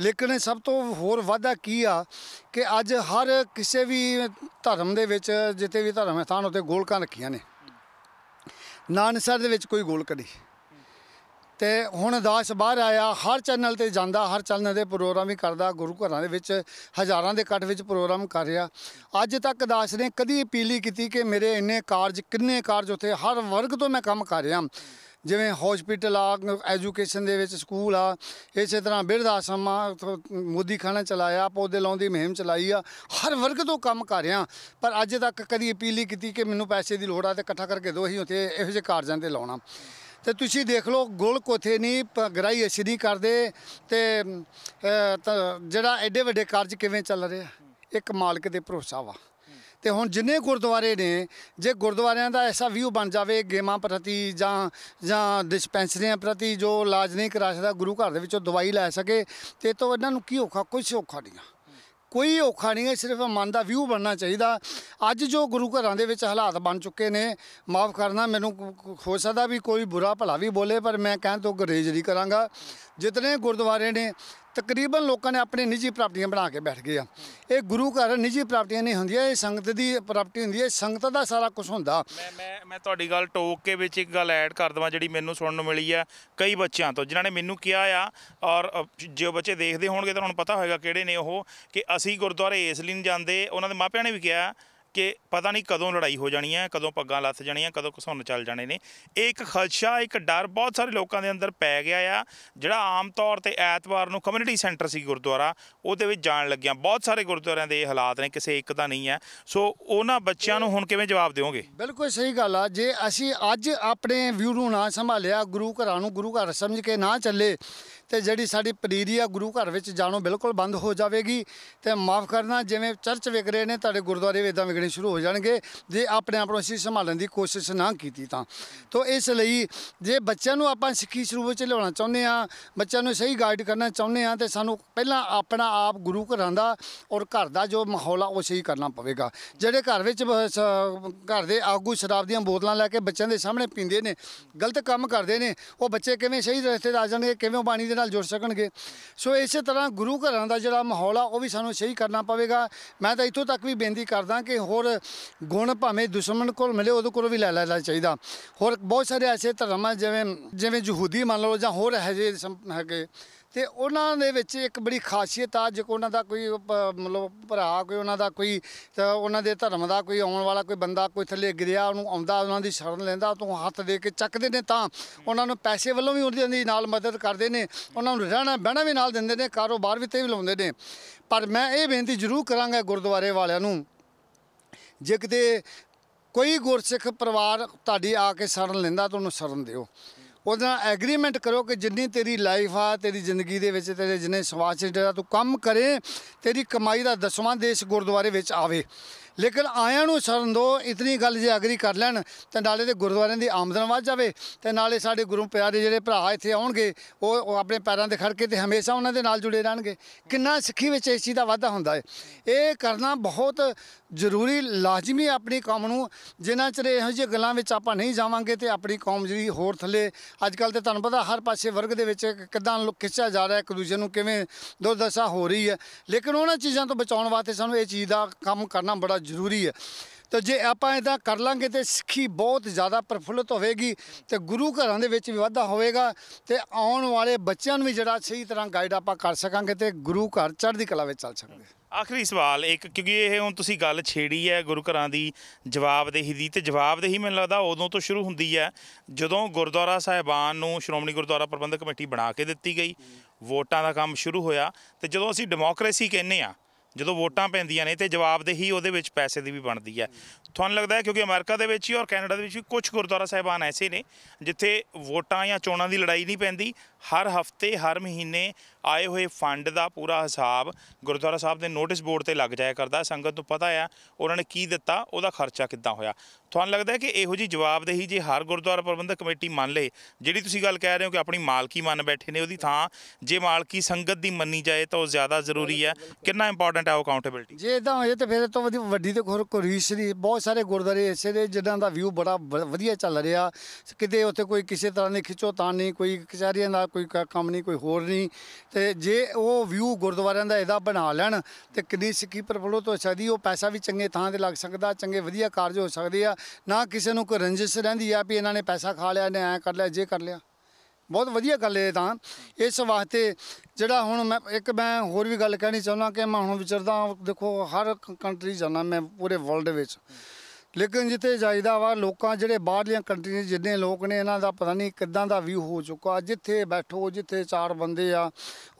ਲੇਕਿਨ ਨੇ ਸਭ ਤੋਂ ਹੋਰ ਵਾਧਾ ਕੀ ਆ ਕਿ ਅੱਜ ਹਰ ਕਿਸੇ ਵੀ ਧਰਮ ਦੇ ਵਿੱਚ ਜਿੱਤੇ ਵੀ ਧਰਮ ਸਥਾਨ ਉੱਤੇ ਗੋਲਕਾਂ ਰੱਖੀਆਂ ਨੇ ਨਾਨਸਰ ਦੇ ਵਿੱਚ ਕੋਈ ਗੋਲ ਕਰੀ ਤੇ ਹੁਣ ਦਾਸ ਬਾਹਰ ਆਇਆ ਹਰ ਚੈਨਲ ਤੇ ਜਾਂਦਾ ਹਰ ਚੈਨਲ ਦੇ ਪ੍ਰੋਗਰਾਮ ਵੀ ਕਰਦਾ ਗੁਰੂ ਘਰਾਂ ਦੇ ਵਿੱਚ ਹਜ਼ਾਰਾਂ ਦੇ ਇਕੱਠ ਵਿੱਚ ਪ੍ਰੋਗਰਾਮ ਕਰ ਰਿਹਾ ਅੱਜ ਤੱਕ ਦਾਸ ਨੇ ਕਦੀ ਅਪੀਲ ਕੀਤੀ ਕਿ ਮੇਰੇ ਇੰਨੇ ਕਾਰਜ ਕਿੰਨੇ ਕਾਰਜ ਉੱਥੇ ਹਰ ਵਰਗ ਤੋਂ ਮੈਂ ਕੰਮ ਕਰ ਰਿਹਾ ਜਿਵੇਂ ਹਸਪੀਟਲ ਆ ਐਜੂਕੇਸ਼ਨ ਦੇ ਵਿੱਚ ਸਕੂਲ ਆ ਇਸੇ ਤਰ੍ਹਾਂ ਬਿਰਧ ਆਸ਼ਰਮ ਆ ਮੋਦੀ ਖਾਣਾ ਚਲਾਇਆ ਪੌਦੇ ਲਾਉਂਦੀ ਮਹਿੰਮ ਚਲਾਈ ਆ ਹਰ ਵਰਗ ਤੋਂ ਕੰਮ ਕਰ ਰਿਆਂ ਪਰ ਅੱਜ ਤੱਕ ਕਦੀ ਅਪੀਲ ਹੀ ਕੀਤੀ ਕਿ ਮੈਨੂੰ ਪੈਸੇ ਦੀ ਲੋੜ ਆ ਤੇ ਇਕੱਠਾ ਕਰਕੇ ਦੋ ਹੀ ਉਥੇ ਇਹੋ ਜਿਹੇ ਕਾਰਜਾਂ ਤੇ ਲਾਉਣਾ ਤੇ ਤੁਸੀਂ ਦੇਖ ਲਓ ਗੁਲ ਕੋਥੇ ਨਹੀਂ ਗਰਾਈ ਅਸੀਂ ਨਹੀਂ ਕਰਦੇ ਤੇ ਜਿਹੜਾ ਐਡੇ ਵੱਡੇ ਕਾਰਜ ਕਿਵੇਂ ਚੱਲ ਰਿਹਾ ਇੱਕ ਮਾਲਕ ਦੇ ਭਰੋਸਾ ਵਾ ਤੇ ਹੁਣ ਜਿੰਨੇ ਗੁਰਦੁਆਰੇ ਨੇ ਜੇ ਗੁਰਦੁਆਰਿਆਂ ਦਾ ਐਸਾ ਵਿਊ ਬਣ ਜਾਵੇ ਗੇਮਾਂ ਪ੍ਰਤੀ ਜਾਂ ਜਾਂ ਡਿਸਪੈਂਸਰੀਆਂ ਪ੍ਰਤੀ ਜੋ ਇਲਾਜ ਨਹੀਂ ਕਰਾ ਸਕਦਾ ਗੁਰੂ ਘਰ ਦੇ ਵਿੱਚੋਂ ਦਵਾਈ ਲੈ ਸਕੇ ਤੇ ਤੋਂ ਇਹਨਾਂ ਨੂੰ ਕੀ ਔਖਾ ਕੋਈ ਔਖਾ ਨਹੀਂ ਕੋਈ ਔਖਾ ਨਹੀਂ ਹੈ ਸਿਰਫ ਮਨ ਦਾ ਵਿਊ ਬਣਨਾ ਚਾਹੀਦਾ ਅੱਜ ਜੋ ਗੁਰੂ ਘਰਾਂ ਦੇ ਵਿੱਚ ਹਾਲਾਤ ਬਣ ਚੁੱਕੇ ਨੇ ਮਾਫ ਕਰਨਾ ਮੈਨੂੰ ਹੋ ਸਕਦਾ ਵੀ ਕੋਈ ਬੁਰਾ ਭਲਾ ਵੀ ਬੋਲੇ ਪਰ ਮੈਂ ਕਹਿੰਦਾ ਤੋਂ ਗਰੇਜ ਨਹੀਂ ਕਰਾਂਗਾ ਜਿਤਨੇ ਗੁਰਦੁਆਰੇ ਨੇ ਤਕਰੀਬਨ ਲੋਕਾਂ ਨੇ ਆਪਣੀ ਨਿੱਜੀ ਪ੍ਰਾਪਰਟੀਆਂ ਬਣਾ ਕੇ ਬੈਠ ਗਏ ਆ ਇਹ ਗੁਰੂ ਘਰ ਨਿੱਜੀ ਪ੍ਰਾਪਰਟੀਆਂ ਨਹੀਂ ਹੁੰਦੀਆਂ ਇਹ ਸੰਗਤ ਦੀ ਪ੍ਰਾਪਰਟੀ ਹੁੰਦੀ ਹੈ ਸੰਗਤ ਦਾ ਸਾਰਾ ਕੁਝ ਹੁੰਦਾ ਮੈਂ ਮੈਂ ਮੈਂ ਤੁਹਾਡੀ ਗੱਲ ਟੋਕ ਕੇ ਵਿੱਚ ਇੱਕ ਗੱਲ ਐਡ ਕਰ ਦਵਾਂ ਜਿਹੜੀ ਮੈਨੂੰ ਸੁਣਨ ਨੂੰ ਮਿਲੀ ਆ ਕਈ ਬੱਚਿਆਂ ਤੋਂ ਜਿਨ੍ਹਾਂ ਨੇ ਮੈਨੂੰ ਕਿਹਾ ਆ ਔਰ ਜੋ ਬੱਚੇ ਦੇਖਦੇ ਹੋਣਗੇ ਤਾਂ ਉਹਨਾਂ ਨੂੰ ਪਤਾ ਹੋਏਗਾ ਕਿਹੜੇ ਨੇ ਉਹ ਕਿ ਅਸੀਂ ਗੁਰਦੁਆਰੇ ਇਸ ਲਈ ਨਹੀਂ ਜਾਂਦੇ ਉਹਨਾਂ ਦੇ ਮਾਪਿਆਂ ਨੇ ਵੀ ਕਿਹਾ ਕਿ ਪਤਾ ਨਹੀਂ ਕਦੋਂ ਲੜਾਈ ਹੋ ਜਾਣੀ ਹੈ ਕਦੋਂ ਪੱਗਾਂ ਲੱਥ ਜਾਣੀਆਂ ਕਦੋਂ ਘਸੁੰਨ ਚੱਲ ਜਾਣੇ ਨੇ ਇਹ ਇੱਕ ਖਲਸ਼ਾ ਇੱਕ ਡਰ ਬਹੁਤ ਸਾਰੇ ਲੋਕਾਂ ਦੇ ਅੰਦਰ ਪੈ ਗਿਆ ਆ ਜਿਹੜਾ ਆਮ ਤੌਰ ਤੇ ਐਤਵਾਰ ਨੂੰ ਕਮਿਊਨਿਟੀ ਸੈਂਟਰ ਸੀ ਗੁਰਦੁਆਰਾ ਉਹਦੇ ਵਿੱਚ ਜਾਣ ਲੱਗਿਆ ਬਹੁਤ ਸਾਰੇ ਗੁਰਦੁਆਰਿਆਂ ਦੇ ਇਹ ਹਾਲਾਤ ਨੇ ਕਿਸੇ ਇੱਕ ਦਾ ਨਹੀਂ ਹੈ ਸੋ ਉਹਨਾਂ ਬੱਚਿਆਂ ਨੂੰ ਹੁਣ ਕਿਵੇਂ ਜਵਾਬ ਦਿਓਗੇ ਬਿਲਕੁਲ ਸਹੀ ਗੱਲ ਆ ਜੇ ਅਸੀਂ ਅੱਜ ਆਪਣੇ ਵਿਊ ਨੂੰ ਨਾ ਸੰਭਾਲਿਆ ਗੁਰੂ ਘਰਾਂ ਨੂੰ ਗੁਰੂ ਘਰ ਸਮਝ ਕੇ ਨਾ ਚੱਲੇ ਤੇ ਜਿਹੜੀ ਸਾਡੀ ਪਨੀਰੀ ਆ ਗੁਰੂ ਘਰ ਵਿੱਚ ਜਾਣੋ ਬਿਲਕੁਲ ਬੰਦ ਹੋ ਜਾਵੇਗੀ ਤੇ ਮਾਫ ਕਰਨਾ ਜਿਵੇਂ ਚਰਚ ਵਿਕ ਰਹੇ ਨੇ ਤੁਹਾਡੇ ਗੁਰਦੁਆਰੇ ਵੇਦਾਂ ਇਦਾਂ ਵਿਕਣੇ ਸ਼ੁਰੂ ਹੋ ਜਾਣਗੇ ਜੇ ਆਪਣੇ ਆਪ ਨੂੰ ਅਸੀਂ ਸੰਭਾਲਣ ਦੀ ਕੋਸ਼ਿਸ਼ ਨਾ ਕੀਤੀ ਤਾਂ ਤੋਂ ਇਸ ਲਈ ਜੇ ਬੱਚਿਆਂ ਨੂੰ ਆਪਾਂ ਸਿੱਖੀ ਸ਼ੁਰੂ ਵਿੱਚ ਲਿਆਉਣਾ ਚਾਹੁੰਦੇ ਆ ਬੱਚਿਆਂ ਨੂੰ ਸਹੀ ਗਾਈਡ ਕਰਨਾ ਚਾਹੁੰਦੇ ਆ ਤੇ ਸਾਨੂੰ ਪਹਿਲਾਂ ਆਪਣਾ ਆਪ ਗੁਰੂ ਘਰਾਂ ਦਾ ਔਰ ਘਰ ਦਾ ਜੋ ਮਾਹੌਲ ਆ ਉਹ ਸਹੀ ਕਰਨਾ ਪਵੇਗਾ ਜਿਹੜੇ ਘਰ ਵਿੱਚ ਘਰ ਦੇ ਆਗੂ ਸ਼ਰਾਬ ਦੀਆਂ ਬੋਤਲਾਂ ਲੈ ਕੇ ਬੱਚਿਆਂ ਦੇ ਸਾਹਮਣੇ ਪੀਂਦੇ ਨੇ ਗਲਤ ਕੰਮ ਕਰਦੇ ਨੇ ਉਹ ਬੱਚੇ ਕਿਵੇਂ ਸਹੀ ਰਸਤੇ ਤੇ ਆ ਜਾਣਗੇ ਕਿਵੇਂ ਬਾਣੀ ਦੇ ਨਾਲ ਜੁੜ ਸਕਣਗੇ ਸੋ ਇਸੇ ਤਰ੍ਹਾਂ ਗੁਰੂ ਘਰਾਂ ਦਾ ਜਿਹੜਾ ਮਾਹੌਲ ਆ ਉਹ ਵੀ ਸਾਨੂੰ ਸਹੀ ਕਰਨਾ ਪਵੇਗਾ ਮੈਂ ਤਾਂ ਇੱਥੋਂ ਤੱਕ ਵੀ ਬੇਨਤੀ ਕਰਦਾ ਕਿ ਹੋਰ ਗੁਣ ਭਾਵੇਂ ਦੁਸ਼ਮਣ ਕੋਲ ਮਿਲੇ ਉਹਦੇ ਕੋਲ ਵੀ ਲੈ ਲੈਣਾ ਚਾਹੀਦਾ ਹੋਰ ਬਹੁਤ ਸਾਰੇ ਐਸੇ ਧਰਮ ਆ ਜਿਵੇਂ ਜਿਵੇਂ ਯਹੂਦੀ ਮੰਨ ਲਓ ਜਾਂ ਹੋਰ ਹੈ ਜੇ ਹੈਗੇ ਤੇ ਉਹਨਾਂ ਦੇ ਵਿੱਚ ਇੱਕ ਬੜੀ ਖਾਸੀਅਤ ਆ ਜੇ ਉਹਨਾਂ ਦਾ ਕੋਈ ਮਤਲਬ ਭਰਾ ਕੋਈ ਉਹਨਾਂ ਦਾ ਕੋਈ ਉਹਨਾਂ ਦੇ ਧਰਮ ਦਾ ਕੋਈ ਆਉਣ ਵਾਲਾ ਕੋਈ ਬੰਦਾ ਕੋਈ ਥੱਲੇ ਗਿਰਿਆ ਉਹਨੂੰ ਆਉਂਦਾ ਉਹਨਾਂ ਦੀ ਸ਼ਰਨ ਲੈਂਦਾ ਤੂੰ ਹੱਥ ਦੇ ਕੇ ਚੱਕਦੇ ਨੇ ਤਾਂ ਉਹਨਾਂ ਨੂੰ ਪੈਸੇ ਵੱਲੋਂ ਵੀ ਉਹਦੀ ਨਾਲ ਮਦਦ ਕਰਦੇ ਨੇ ਉਹਨਾਂ ਨੂੰ ਰਹਿਣਾ ਬਹਿਣਾ ਵੀ ਨਾਲ ਦਿੰਦੇ ਨੇ ਕਾਰੋਬਾਰ ਵੀ ਤੇ ਵੀ ਲਾਉਂਦੇ ਨੇ ਪਰ ਮੈਂ ਇਹ ਬੇਨਤੀ ਜ਼ਰੂਰ ਕਰਾਂਗਾ ਗੁਰਦੁਆਰੇ ਵਾਲਿਆਂ ਨੂੰ ਜੇ ਕਿਤੇ ਕੋਈ ਗੁਰਸਿੱਖ ਪਰਿਵਾਰ ਤੁਹਾਡੀ ਆ ਕੇ ਸ਼ਰਨ ਲੈਂਦਾ ਤਾਂ ਉਹਨੂੰ ਸ਼ਰਨ ਦਿਓ ਉਹਦੇ ਨਾਲ ਐਗਰੀਮੈਂਟ ਕਰੋ ਕਿ ਜਿੰਨੀ ਤੇਰੀ ਲਾਈਫ ਆ ਤੇਰੀ ਜ਼ਿੰਦਗੀ ਦੇ ਵਿੱਚ ਤੇਰੇ ਜਿੰਨੇ ਸਮਾਜ ਜਿਹੜਾ ਤੂੰ ਕੰਮ ਕਰੇ ਤੇਰੀ ਕਮਾਈ ਦਾ ਦਸਵਾਂ ਦੇਸ਼ ਗੁਰਦੁਆਰੇ ਵਿੱਚ ਆਵੇ ਲੇਕਿਨ ਆਇਆਂ ਨੂੰ ਸ਼ਰਨ ਦੋ ਇਤਨੀ ਗੱਲ ਜੇ ਅਗਰੀ ਕਰ ਲੈਣ ਤਾਂ ਨਾਲੇ ਦੇ ਗੁਰਦੁਆਰਿਆਂ ਦੀ ਆਮਦਨ ਵੱਧ ਜਾਵੇ ਤੇ ਨਾਲੇ ਸਾਡੇ ਗੁਰੂ ਪਿਆਰੇ ਜਿਹੜੇ ਭਰਾ ਇੱਥੇ ਆਉਣਗੇ ਉਹ ਆਪਣੇ ਪੈਰਾਂ ਦੇ ਖੜ ਕੇ ਤੇ ਹਮੇਸ਼ਾ ਉਹਨਾਂ ਦੇ ਨਾਲ ਜੁੜੇ ਰਹਿਣਗੇ ਕਿੰਨਾ ਸਿੱਖੀ ਵਿੱਚ ਇਸ ਚੀਜ਼ ਦਾ ਵਾਧਾ ਹੁੰਦਾ ਹੈ ਇਹ ਕਰਨਾ ਬਹੁਤ ਜ਼ਰੂਰੀ ਲਾਜ਼ਮੀ ਆਪਣੀ ਕੌਮ ਨੂੰ ਜਿਨ੍ਹਾਂ ਚਿਰ ਇਹੋ ਜਿਹੇ ਗੱਲਾਂ ਵਿੱਚ ਆਪਾਂ ਨਹੀਂ ਜਾਵਾਂਗੇ ਤੇ ਆਪਣੀ ਕੌਮ ਜਿਹੜੀ ਹੋਰ ਥੱਲੇ ਅੱਜ ਕੱਲ ਤੇ ਤੁਹਾਨੂੰ ਪਤਾ ਹਰ ਪਾਸੇ ਵਰਗ ਦੇ ਵਿੱਚ ਕਿਦਾਂ ਲੋਕ ਖਿੱਚਿਆ ਜਾ ਰਿਹਾ ਇੱਕ ਦੂਜੇ ਨੂੰ ਕਿਵੇਂ ਦੁਰਦਸ਼ਾ ਹੋ ਰਹੀ ਹੈ ਲੇਕਿਨ ਉਹਨਾਂ ਚੀਜ਼ਾਂ ਤੋਂ ਬਚਾਉਣ ਵਾਸਤੇ ਸਾਨੂੰ ਇਹ ਚੀਜ਼ ਦਾ ਕੰਮ ਕਰਨਾ ਬੜਾ ਜ਼ਰੂਰੀ ਹੈ ਤਾਂ ਜੇ ਆਪਾਂ ਇਦਾਂ ਕਰ ਲਾਂਗੇ ਤੇ ਸਿੱਖੀ ਬਹੁਤ ਜ਼ਿਆਦਾ ਪਰਫੁੱਲਤ ਹੋਵੇਗੀ ਤੇ ਗੁਰੂ ਘਰਾਂ ਦੇ ਵਿੱਚ ਵੀ ਵਾਧਾ ਹੋਵੇਗਾ ਤੇ ਆਉਣ ਵਾਲੇ ਬੱਚਿਆਂ ਨੂੰ ਵੀ ਜਿਹੜਾ ਸਹੀ ਤਰ੍ਹਾਂ ਗਾਈਡ ਆਪਾਂ ਕਰ ਸਕਾਂਗੇ ਤੇ ਗੁਰੂ ਘਰ ਚੜ੍ਹਦੀ ਕਲਾ ਵਿੱਚ ਚੱਲ ਸਕਾਂਗੇ ਆਖਰੀ ਸਵਾਲ ਇੱਕ ਕਿਉਂਕਿ ਇਹ ਹੁਣ ਤੁਸੀਂ ਗੱਲ ਛੇੜੀ ਹੈ ਗੁਰੂ ਘਰਾਂ ਦੀ ਜਵਾਬਦੇਹੀ ਦੀ ਤੇ ਜਵਾਬਦੇਹੀ ਮੈਨੂੰ ਲੱਗਦਾ ਉਦੋਂ ਤੋਂ ਸ਼ੁਰੂ ਹੁੰਦੀ ਹੈ ਜਦੋਂ ਗੁਰਦੁਆਰਾ ਸਾਹਿਬਾਨ ਨੂੰ ਸ਼੍ਰੋਮਣੀ ਗੁਰਦੁਆਰਾ ਪ੍ਰਬੰਧਕ ਕਮੇਟੀ ਬਣਾ ਕੇ ਦਿੱਤੀ ਗਈ ਵੋਟਾਂ ਦਾ ਕੰਮ ਸ਼ੁਰੂ ਹੋਇਆ ਤੇ ਜਦੋਂ ਅਸੀਂ ਡੈਮੋਕ੍ਰੇਸੀ ਕਹਿੰਨੇ ਆ ਜਦੋਂ ਵੋਟਾਂ ਪੈਂਦੀਆਂ ਨੇ ਤੇ ਜਵਾਬਦੇਹੀ ਉਹਦੇ ਵਿੱਚ ਪੈਸੇ ਦੀ ਵੀ ਬਣਦੀ ਹੈ ਤੁਹਾਨੂੰ ਲੱਗਦਾ ਹੈ ਕਿਉਂਕਿ ਅਮਰੀਕਾ ਦੇ ਵਿੱਚ ਹੀ ਔਰ ਕੈਨੇਡਾ ਦੇ ਵਿੱਚ ਵੀ ਕੁਝ ਗੁਰਦੁਆਰਾ ਸਹਿਬਾਨ ਐਸੇ ਨੇ ਜਿੱਥੇ ਵੋਟਾਂ ਜਾਂ ਚੋਣਾਂ ਦੀ ਲੜਾਈ ਨਹੀਂ ਪੈਂਦੀ ਹਰ ਹਫਤੇ ਹਰ ਮਹੀਨੇ ਆਏ ਹੋਏ ਫੰਡ ਦਾ ਪੂਰਾ ਹਿਸਾਬ ਗੁਰਦੁਆਰਾ ਸਾਹਿਬ ਦੇ ਨੋਟਿਸ ਬੋਰਡ ਤੇ ਲੱਗ ਜਾਇਆ ਕਰਦਾ ਸੰਗਤ ਨੂੰ ਪਤਾ ਆ ਉਹਨਾਂ ਨੇ ਕੀ ਦਿੱਤਾ ਉਹਦਾ ਖਰਚਾ ਕਿੱਦਾਂ ਹੋਇਆ ਤੁਹਾਨੂੰ ਲੱਗਦਾ ਕਿ ਇਹੋ ਜੀ ਜਵਾਬਦੇਹੀ ਜੇ ਹਰ ਗੁਰਦੁਆਰਾ ਪ੍ਰਬੰਧਕ ਕਮੇਟੀ ਮੰਨ ਲੇ ਜਿਹੜੀ ਤੁਸੀਂ ਗੱਲ ਕਹਿ ਰਹੇ ਹੋ ਕਿ ਆਪਣੀ ਮਾਲਕੀ ਮੰਨ ਬੈਠੇ ਨੇ ਉਹਦੀ ਥਾਂ ਜੇ ਮਾਲਕੀ ਸੰਗਤ ਦੀ ਮੰਨੀ ਜਾਏ ਤਾਂ ਉਹ ਜ਼ਿਆਦਾ ਜ਼ਰੂਰੀ ਹੈ ਕਿੰਨਾ ਇੰਪੋਰਟੈਂਟ ਹੈ ਉਹ ਅਕਾਊਂਟੇਬਿਲਟੀ ਜੇ ਇਦਾਂ ਹੋਏ ਤਾਂ ਫਿਰ ਤੋਂ ਵੱਡੀ ਤੇ ਕੋਈ ਰੀਸ ਨਹੀਂ ਬਹੁਤ ਸਾਰੇ ਗੁਰਦੁਆਰੇ ਐਸੇ ਨੇ ਜਿਨ੍ਹਾਂ ਦਾ ਵਿਊ ਬੜਾ ਵਧੀਆ ਚੱਲ ਰਿਹਾ ਕਿਤੇ ਉੱਥੇ ਕੋਈ ਕਿਸੇ ਤਰ੍ਹਾਂ ਦੀ ਖਿੱਚੋ ਤਾਂ ਨਹੀਂ ਕੋਈ ਕਚਹਿਰੀਆਂ ਨਾਲ ਕੋਈ ਕੰਮ ਨਹੀਂ ਕੋਈ ਹੋਰ ਨਹੀਂ ਤੇ ਜੇ ਉਹ ਵਿਊ ਗੁਰਦੁਆਰਿਆਂ ਦਾ ਇਹਦਾ ਬਣਾ ਲੈਣ ਤੇ ਕਿੰਨੀ ਸਿੱਖੀ ਪਰਫਲੋ ਤੋਂ ਸਦੀ ਉਹ ਪੈਸਾ ਵੀ ਚੰਗੇ ਥਾਂ ਤੇ ਲੱਗ ਸਕਦਾ ਚੰਗੇ ਵਧੀਆ ਕਾਰਜ ਹੋ ਸਕਦੇ ਆ ਨਾ ਕਿਸੇ ਨੂੰ ਕੋਈ ਰੰਜਿਸ਼ ਰਹਿੰਦੀ ਆ ਵੀ ਇਹਨਾਂ ਨੇ ਪੈਸਾ ਖਾ ਲਿਆ ਨੇ ਐ ਕਰ ਲਿਆ ਜੇ ਕਰ ਲਿਆ ਬਹੁਤ ਵਧੀਆ ਗੱਲ ਇਹ ਤਾਂ ਇਸ ਵਾਸਤੇ ਜਿਹੜਾ ਹੁਣ ਮੈਂ ਇੱਕ ਮੈਂ ਹੋਰ ਵੀ ਗੱਲ ਕਹਿਣੀ ਚਾਹੁੰਦਾ ਕਿ ਮੈਂ ਹੁਣ ਵਿਚਰਦਾ ਦੇਖੋ ਹਰ ਕੰਟਰੀ ਜਾਣਾ ਮੈਂ ਪੂਰੇ ਵਰਲਡ ਵਿੱਚ ਲੇਕਿਨ ਜਿੱਥੇ ਜਾਇਦਾ ਵਾ ਲੋਕਾਂ ਜਿਹੜੇ ਬਾਹਰਲੀਆਂ ਕੰਟਰੀਆਂ ਜਿੰਨੇ ਲੋਕ ਨੇ ਇਹਨਾਂ ਦਾ ਪਤਾ ਨਹੀਂ ਕਿੱਦਾਂ ਦਾ ਵਿਊ ਹੋ ਚੁੱਕਾ ਜਿੱਥੇ ਬੈਠੋ ਜਿੱਥੇ ਚਾਰ ਬੰਦੇ ਆ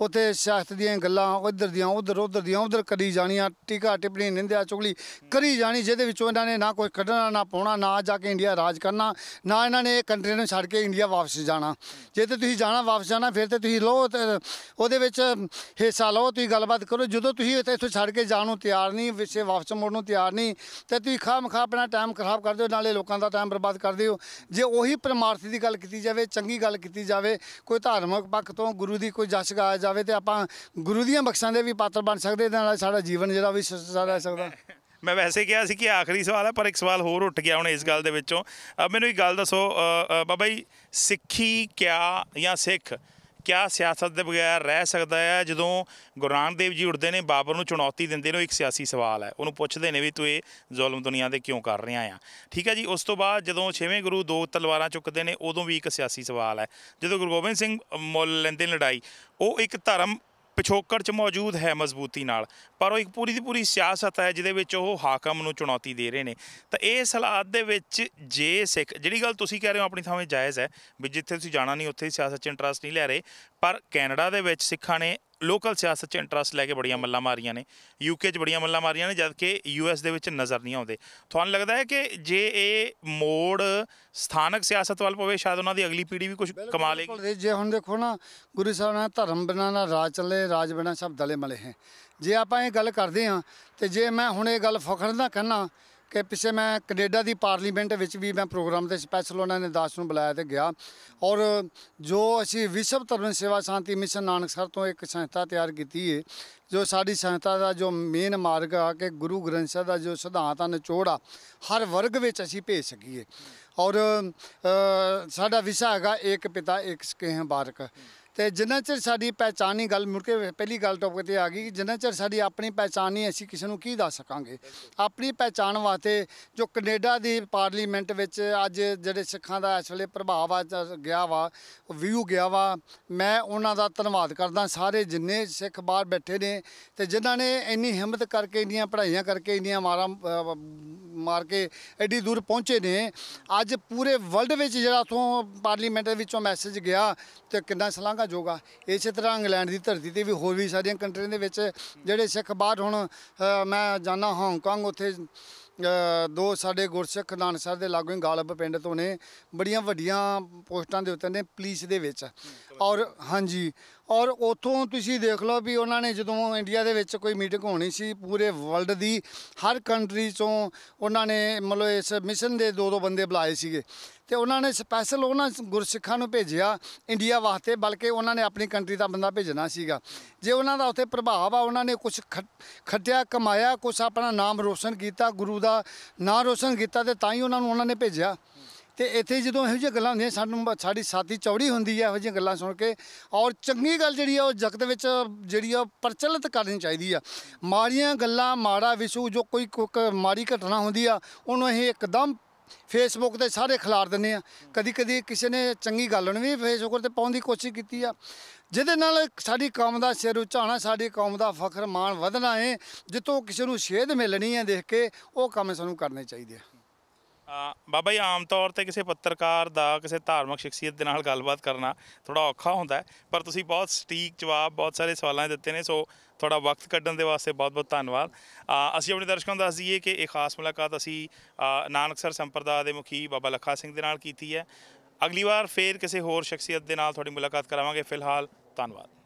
ਉੱਥੇ ਸਿਆਸਤ ਦੀਆਂ ਗੱਲਾਂ ਇੱਧਰ ਦੀਆਂ ਉਧਰ ਉਧਰ ਦੀਆਂ ਉਧਰ ਕਰੀ ਜਾਣੀਆਂ ਟਿਕਾ ਟਿਪਣੀ ਨਿੰਦਿਆ ਚੁਗਲੀ ਕਰੀ ਜਾਣੀ ਜਿਹਦੇ ਵਿੱਚੋਂ ਇਹਨਾਂ ਨੇ ਨਾ ਕੋਈ ਕੱਢਣਾ ਨਾ ਪਾਉਣਾ ਨਾ ਜਾ ਕੇ ਇੰਡੀਆ ਰਾਜ ਕਰਨਾ ਨਾ ਇਹਨਾਂ ਨੇ ਇਹ ਕੰਟਰੀ ਨੂੰ ਛੱਡ ਕੇ ਇੰਡੀਆ ਵਾਪਸ ਜਾਣਾ ਜੇ ਤੇ ਤੁਸੀਂ ਜਾਣਾ ਵਾਪਸ ਜਾਣਾ ਫਿਰ ਤੇ ਤੁਸੀਂ ਲੋ ਉਹਦੇ ਵਿੱਚ ਹਿੱਸਾ ਲਓ ਤੁਸੀਂ ਗੱਲਬਾਤ ਕਰੋ ਜਦੋਂ ਤੁਸੀਂ ਇੱਥੇ ਛੱਡ ਕੇ ਜਾਣ ਨੂੰ ਤਿਆਰ ਨਹੀਂ ਵਿਸੇ ਵਾਪਸ ਮੋੜਨ ਨੂੰ ਤਿਆਰ ਨਹੀਂ ਤੇ ਤੁਸੀਂ ਖਾਮ ਖਾ ਆਪਣਾ ਆਪਣਾ ਟਾਈਮ ਖਰਾਬ ਕਰਦੇ ਹੋ ਨਾਲੇ ਲੋਕਾਂ ਦਾ ਟਾਈਮ ਬਰਬਾਦ ਕਰਦੇ ਹੋ ਜੇ ਉਹੀ ਪਰਮਾਰਥ ਦੀ ਗੱਲ ਕੀਤੀ ਜਾਵੇ ਚੰਗੀ ਗੱਲ ਕੀਤੀ ਜਾਵੇ ਕੋਈ ਧਾਰਮਿਕ ਪੱਖ ਤੋਂ ਗੁਰੂ ਦੀ ਕੋਈ ਜਸ ਗਾਇਆ ਜਾਵੇ ਤੇ ਆਪਾਂ ਗੁਰੂ ਦੀਆਂ ਬਖਸ਼ਾਂ ਦੇ ਵੀ ਪਾਤਰ ਬਣ ਸਕਦੇ ਤੇ ਨਾਲ ਸਾਡਾ ਜੀਵਨ ਜਿਹੜਾ ਵੀ ਸਸਤਾ ਰਹਿ ਸਕਦਾ [LAUGHS] ਮੈਂ ਵੈਸੇ ਕਿਹਾ ਸੀ ਕਿ ਆਖਰੀ ਸਵਾਲ ਹੈ ਪਰ ਇੱਕ ਸਵਾਲ ਹੋਰ ਉੱਠ ਗਿਆ ਹੁਣ ਇਸ ਗੱਲ ਦੇ ਵਿੱਚੋਂ ਮੈਨੂੰ ਇੱਕ ਗੱਲ ਦੱਸੋ ਬਾਬਾ ਜੀ ਸਿੱਖੀ ਕਿਆ ਜਾਂ ਸਿੱਖ ਕਿਆ ਸਿਆਸਤ ਦੇ ਬਗੈਰ ਰਹਿ ਸਕਦਾ ਹੈ ਜਦੋਂ ਗੁਰੂ ਦੇਵ ਜੀ ਉੱਠਦੇ ਨੇ ਬਾਬਰ ਨੂੰ ਚੁਣੌਤੀ ਦਿੰਦੇ ਨੇ ਉਹ ਇੱਕ ਸਿਆਸੀ ਸਵਾਲ ਹੈ ਉਹਨੂੰ ਪੁੱਛਦੇ ਨੇ ਵੀ ਤੂੰ ਇਹ ਜ਼ੁਲਮ ਦੁਨੀਆ ਦੇ ਕਿਉਂ ਕਰ ਰਿਹਾ ਆ ਠੀਕ ਹੈ ਜੀ ਉਸ ਤੋਂ ਬਾਅਦ ਜਦੋਂ ਛੇਵੇਂ ਗੁਰੂ ਦੋ ਤਲਵਾਰਾਂ ਚੁੱਕਦੇ ਨੇ ਉਦੋਂ ਵੀ ਇੱਕ ਸਿਆਸੀ ਸਵਾਲ ਹੈ ਜਦੋਂ ਗੁਰੂ ਗੋਬਿੰਦ ਸਿੰਘ ਮੁੱਲ ਲੈਂਦੇ ਲੜਾਈ ਉਹ ਇੱਕ ਧਰਮ ਪਿਛੋਕੜ 'ਚ ਮੌਜੂਦ ਹੈ ਮਜ਼ਬੂਤੀ ਨਾਲ ਪਰ ਉਹ ਇੱਕ ਪੂਰੀ ਦੀ ਪੂਰੀ ਸਿਆਸਤ ਹੈ ਜਿਹਦੇ ਵਿੱਚ ਉਹ ਹਾਕਮ ਨੂੰ ਚੁਣੌਤੀ ਦੇ ਰਹੇ ਨੇ ਤਾਂ ਇਹ ਸਲਾਦ ਦੇ ਵਿੱਚ ਜੇ ਸਿੱਖ ਜਿਹੜੀ ਗੱਲ ਤੁਸੀਂ ਕਹਿ ਰਹੇ ਹੋ ਆਪਣੀ ਥਾਵੇਂ ਜਾਇਜ਼ ਹੈ ਵੀ ਜਿੱਥੇ ਤੁਸੀਂ ਜਾਣਾ ਨਹੀਂ ਉੱਥੇ ਸਿਆਸਤ 'ਚ ਇੰਟਰਸਟ ਨਹੀਂ ਲੈ ਰਹੇ ਪਰ ਕੈਨੇਡਾ ਦੇ ਵਿੱਚ ਸਿੱਖਾਂ ਨੇ ਲੋਕਲ ਸਿਆਸਤ 'ਚ ਇੰਟਰਸਟ ਲੈ ਕੇ ਬੜੀਆਂ ਮੱਲਾਂ ਮਾਰੀਆਂ ਨੇ ਯੂਕੇ 'ਚ ਬੜੀਆਂ ਮੱਲਾਂ ਮਾਰੀਆਂ ਨੇ ਜਦ ਕਿ ਯੂਐਸ ਦੇ ਵਿੱਚ ਨਜ਼ਰ ਨਹੀਂ ਆਉਂਦੇ ਤੁਹਾਨੂੰ ਲੱਗਦਾ ਹੈ ਕਿ ਜੇ ਇਹ ਮੋੜ ਸਥਾਨਕ ਸਿਆਸਤ ਵੱਲ ਪਵੇ ਸ਼ਾਇਦ ਉਹਨਾਂ ਦੀ ਅਗਲੀ ਪੀੜ੍ਹੀ ਵੀ ਕੁਝ ਕਮਾ ਲੇਗੀ ਜੇ ਹੁਣ ਦੇਖੋ ਨਾ ਗੁਰੂ ਸਾਹਿਬ ਨੇ ਧਰਮ ਬਿਨਾ ਨਾ ਰਾਜ ਚੱਲੇ ਰਾਜ ਬਿਨਾ ਸਭ ਦਲੇ ਮਲੇ ਹੈ ਜੇ ਆਪਾਂ ਇਹ ਗੱਲ ਕਰਦੇ ਹਾਂ ਤੇ ਜੇ ਮੈਂ ਹੁਣ ਇਹ ਗੱਲ ਫਖਰ ਨਾਲ ਕਹਿਣਾ ਕਿ ਪਿਛੇ ਮੈਂ ਕੈਨੇਡਾ ਦੀ ਪਾਰਲੀਮੈਂਟ ਵਿੱਚ ਵੀ ਮੈਂ ਪ੍ਰੋਗਰਾਮ ਤੇ ਸਪੈਸ਼ਲ ਉਹਨਾਂ ਨੇ ਦਾਸ ਨੂੰ ਬੁਲਾਇਆ ਤੇ ਗਿਆ ਔਰ ਜੋ ਅਸੀਂ ਵਿਸ਼ਵ ਧਰਮ ਸੇਵਾ ਸ਼ਾਂਤੀ ਮਿਸ਼ਨ ਨਾਨਕਸਰ ਤੋਂ ਇੱਕ ਸੰਸਥਾ ਤਿਆਰ ਕੀਤੀ ਹੈ ਜੋ ਸਾਡੀ ਸੰਸਥਾ ਦਾ ਜੋ ਮੇਨ ਮਾਰਗ ਆ ਕਿ ਗੁਰੂ ਗ੍ਰੰਥ ਸਾਹਿਬ ਦਾ ਜੋ ਸਿਧਾਂਤ ਆ ਨਿਚੋੜਾ ਹਰ ਵਰਗ ਵਿੱਚ ਅਸੀਂ ਭੇਜ ਸਕੀਏ ਔਰ ਸਾਡਾ ਵਿਸ਼ਾ ਹੈਗਾ ਇੱਕ ਪਿਤਾ ਇੱਕ ਸਕੇਹ ਬਾਰਕ ਤੇ ਜਿੰਨਾ ਚਿਰ ਸਾਡੀ ਪਹਿਚਾਨ ਨਹੀਂ ਗੱਲ ਮੁੜ ਕੇ ਪਹਿਲੀ ਗੱਲ ਟੌਪਿਕ ਤੇ ਆ ਗਈ ਕਿ ਜਿੰਨਾ ਚਿਰ ਸਾਡੀ ਆਪਣੀ ਪਹਿਚਾਨ ਨਹੀਂ ਅਸੀਂ ਕਿਸੇ ਨੂੰ ਕੀ ਦੱਸ ਸਕਾਂਗੇ ਆਪਣੀ ਪਹਿਚਾਨ ਵਾਸਤੇ ਜੋ ਕੈਨੇਡਾ ਦੀ ਪਾਰਲੀਮੈਂਟ ਵਿੱਚ ਅੱਜ ਜਿਹੜੇ ਸਿੱਖਾਂ ਦਾ ਇਸ ਵੇਲੇ ਪ੍ਰਭਾਵ ਆ ਗਿਆ ਵਾ ਵਿਊ ਗਿਆ ਵਾ ਮੈਂ ਉਹਨਾਂ ਦਾ ਧੰਨਵਾਦ ਕਰਦਾ ਸਾਰੇ ਜਿੰਨੇ ਸਿੱਖ ਬਾਹਰ ਬੈਠੇ ਨੇ ਤੇ ਜਿਨ੍ਹਾਂ ਨੇ ਇੰਨੀ ਹਿੰਮਤ ਕਰਕੇ ਇੰਨੀਆਂ ਪੜ੍ਹਾਈਆਂ ਕਰਕੇ ਇੰਨੀਆਂ ਮਾਰਾਂ ਮਾਰ ਕੇ ਐਡੀ ਦੂਰ ਪਹੁੰਚੇ ਨੇ ਅੱਜ ਪੂਰੇ ਵਰਲਡ ਵਿੱਚ ਜਿਹੜਾ ਤੋਂ ਪਾਰਲੀਮੈਂਟ ਦੇ ਵਿੱਚੋਂ ਮੈਸੇਜ ਗਿਆ ਤੇ ਕਿੰਨਾ ਸਲਾਹ ਜਗ੍ਹਾ ਜੋਗਾ ਇਸੇ ਤਰ੍ਹਾਂ ਇੰਗਲੈਂਡ ਦੀ ਧਰਤੀ ਤੇ ਵੀ ਹੋਰ ਵੀ ਸਾਰੀਆਂ ਕੰਟਰੀਆਂ ਦੇ ਵਿੱਚ ਜਿਹੜੇ ਸਿੱਖ ਬਾਹਰ ਹੁਣ ਮੈਂ ਜਾਣਾ ਹਾਂਗਕਾਂਗ ਉੱਥੇ ਦੋ ਸਾਡੇ ਗੁਰਸਿੱਖ ਨਾਨਸਰ ਦੇ ਲਾਗੋਂ ਗਾਲਬ ਪਿੰਡ ਤੋਂ ਨੇ ਬੜੀਆਂ ਵੱਡੀਆਂ ਪੋਸਟਾਂ ਦੇ ਉੱਤੇ ਨੇ ਪੁਲਿਸ ਦੇ ਵਿੱਚ ਔਰ ਹਾਂਜੀ ਔਰ ਉਥੋਂ ਤੁਸੀਂ ਦੇਖ ਲਓ ਵੀ ਉਹਨਾਂ ਨੇ ਜਦੋਂ ਇੰਡੀਆ ਦੇ ਵਿੱਚ ਕੋਈ ਮੀਟਿੰਗ ਹੋਣੀ ਸੀ ਪੂਰੇ ਵਰਲਡ ਦੀ ਹਰ ਕੰਟਰੀ ਚੋਂ ਉਹਨਾਂ ਨੇ ਮਤਲਬ ਇਸ ਮਿਸ਼ਨ ਦੇ ਦੋ ਦੋ ਬੰਦੇ ਬੁਲਾਏ ਸੀਗੇ ਤੇ ਉਹਨਾਂ ਨੇ ਸਪੈਸ਼ਲ ਉਹਨਾਂ ਗੁਰਸਿੱਖਾਂ ਨੂੰ ਭੇਜਿਆ ਇੰਡੀਆ ਵਾਸਤੇ ਬਲਕਿ ਉਹਨਾਂ ਨੇ ਆਪਣੀ ਕੰਟਰੀ ਦਾ ਬੰਦਾ ਭੇਜਣਾ ਸੀਗਾ ਜੇ ਉਹਨਾਂ ਦਾ ਉੱਥੇ ਪ੍ਰਭਾਵ ਆ ਉਹਨਾਂ ਨੇ ਕੁਝ ਖੱਟਿਆ ਕਮਾਇਆ ਕੁਝ ਆਪਣਾ ਨਾਮ ਰੋਸ਼ਨ ਕੀਤਾ ਗੁਰੂ ਦਾ ਨਾਮ ਰੋਸ਼ਨ ਕੀਤਾ ਤੇ ਤਾਂ ਹੀ ਉਹਨਾਂ ਨੂੰ ਉਹਨਾਂ ਨੇ ਭੇਜਿਆ ਤੇ ਇੱਥੇ ਜਦੋਂ ਇਹੋ ਜਿਹੀਆਂ ਗੱਲਾਂ ਹੁੰਦੀਆਂ ਸਾਨੂੰ ਸਾਡੀ ਸਾਥੀ ਚੌੜੀ ਹੁੰਦੀ ਹੈ ਇਹੋ ਜਿਹੀਆਂ ਗੱਲਾਂ ਸੁਣ ਕੇ ਔਰ ਚੰਗੀ ਗੱਲ ਜਿਹੜੀ ਆ ਉਹ ਜਗਤ ਵਿੱਚ ਜਿਹੜੀ ਆ ਪ੍ਰਚਲਿਤ ਕਰਨੀ ਚਾਹੀਦੀ ਆ ਮਾੜੀਆਂ ਗੱਲਾਂ ਮਾੜਾ ਵਿਸ਼ੂ ਜੋ ਕੋਈ ਮਾੜੀ ਘਟਨਾ ਹੁੰਦੀ ਆ ਉਹਨੂੰ ਇਹ ਇੱਕਦਮ ਫੇਸਬੁੱਕ ਤੇ ਸਾਰੇ ਖਿਲਾਰ ਦਿੰਨੇ ਆ ਕਦੀ ਕਦੀ ਕਿਸੇ ਨੇ ਚੰਗੀ ਗੱਲ ਨੂੰ ਵੀ ਫੇਸਬੁੱਕ ਤੇ ਪਾਉਣ ਦੀ ਕੋਸ਼ਿਸ਼ ਕੀਤੀ ਆ ਜਿਹਦੇ ਨਾਲ ਸਾਡੀ ਕੌਮ ਦਾ ਸਿਰ ਉਚਾਣਾ ਸਾਡੀ ਕੌਮ ਦਾ ਫਖਰ ਮਾਣ ਵਧਣਾ ਹੈ ਜਿੱਤੋਂ ਕਿਸੇ ਨੂੰ ਸ਼ੇਧ ਮਿਲਣੀ ਹੈ ਦੇਖ ਕੇ ਉਹ ਕੰਮ ਸਾਨੂੰ ਕਰਨੇ ਚਾਹੀਦੇ ਆ ਬਾਬਾ ਜੀ ਆਮ ਤੌਰ ਤੇ ਕਿਸੇ ਪੱਤਰਕਾਰ ਦਾ ਕਿਸੇ ਧਾਰਮਿਕ ਸ਼ਖਸੀਅਤ ਦੇ ਨਾਲ ਗੱਲਬਾਤ ਕਰਨਾ ਥੋੜਾ ਔਖਾ ਹੁੰਦਾ ਹੈ ਪਰ ਤੁਸੀਂ ਬਹੁਤ ਸਟੀਕ ਜਵਾਬ ਬਹੁਤ ਸਾਰੇ ਸਵਾਲਾਂ ਦਿੱਤੇ ਨੇ ਸੋ ਤੁਹਾਡਾ ਵਕਤ ਕੱਢਣ ਦੇ ਵਾਸਤੇ ਬਹੁਤ-ਬਹੁਤ ਧੰਨਵਾਦ ਅਸੀਂ ਆਪਣੇ ਦਰਸ਼ਕਾਂ ਨੂੰ ਦੱਸ ਦਈਏ ਕਿ ਇਹ ਖਾਸ ਮੁਲਾਕਾਤ ਅਸੀਂ ਨਾਨਕਸਰ ਸੰਪਰਦਾ ਦੇ ਮੁਖੀ ਬਾਬਾ ਲਖਾ ਸਿੰਘ ਦੇ ਨਾਲ ਕੀਤੀ ਹੈ ਅਗਲੀ ਵਾਰ ਫੇਰ ਕਿਸੇ ਹੋਰ ਸ਼ਖਸੀਅਤ ਦੇ ਨਾਲ ਤੁਹਾਡੀ ਮੁਲਾਕਾਤ ਕਰਾਵਾਂਗੇ ਫਿਲਹਾਲ ਧੰਨਵਾਦ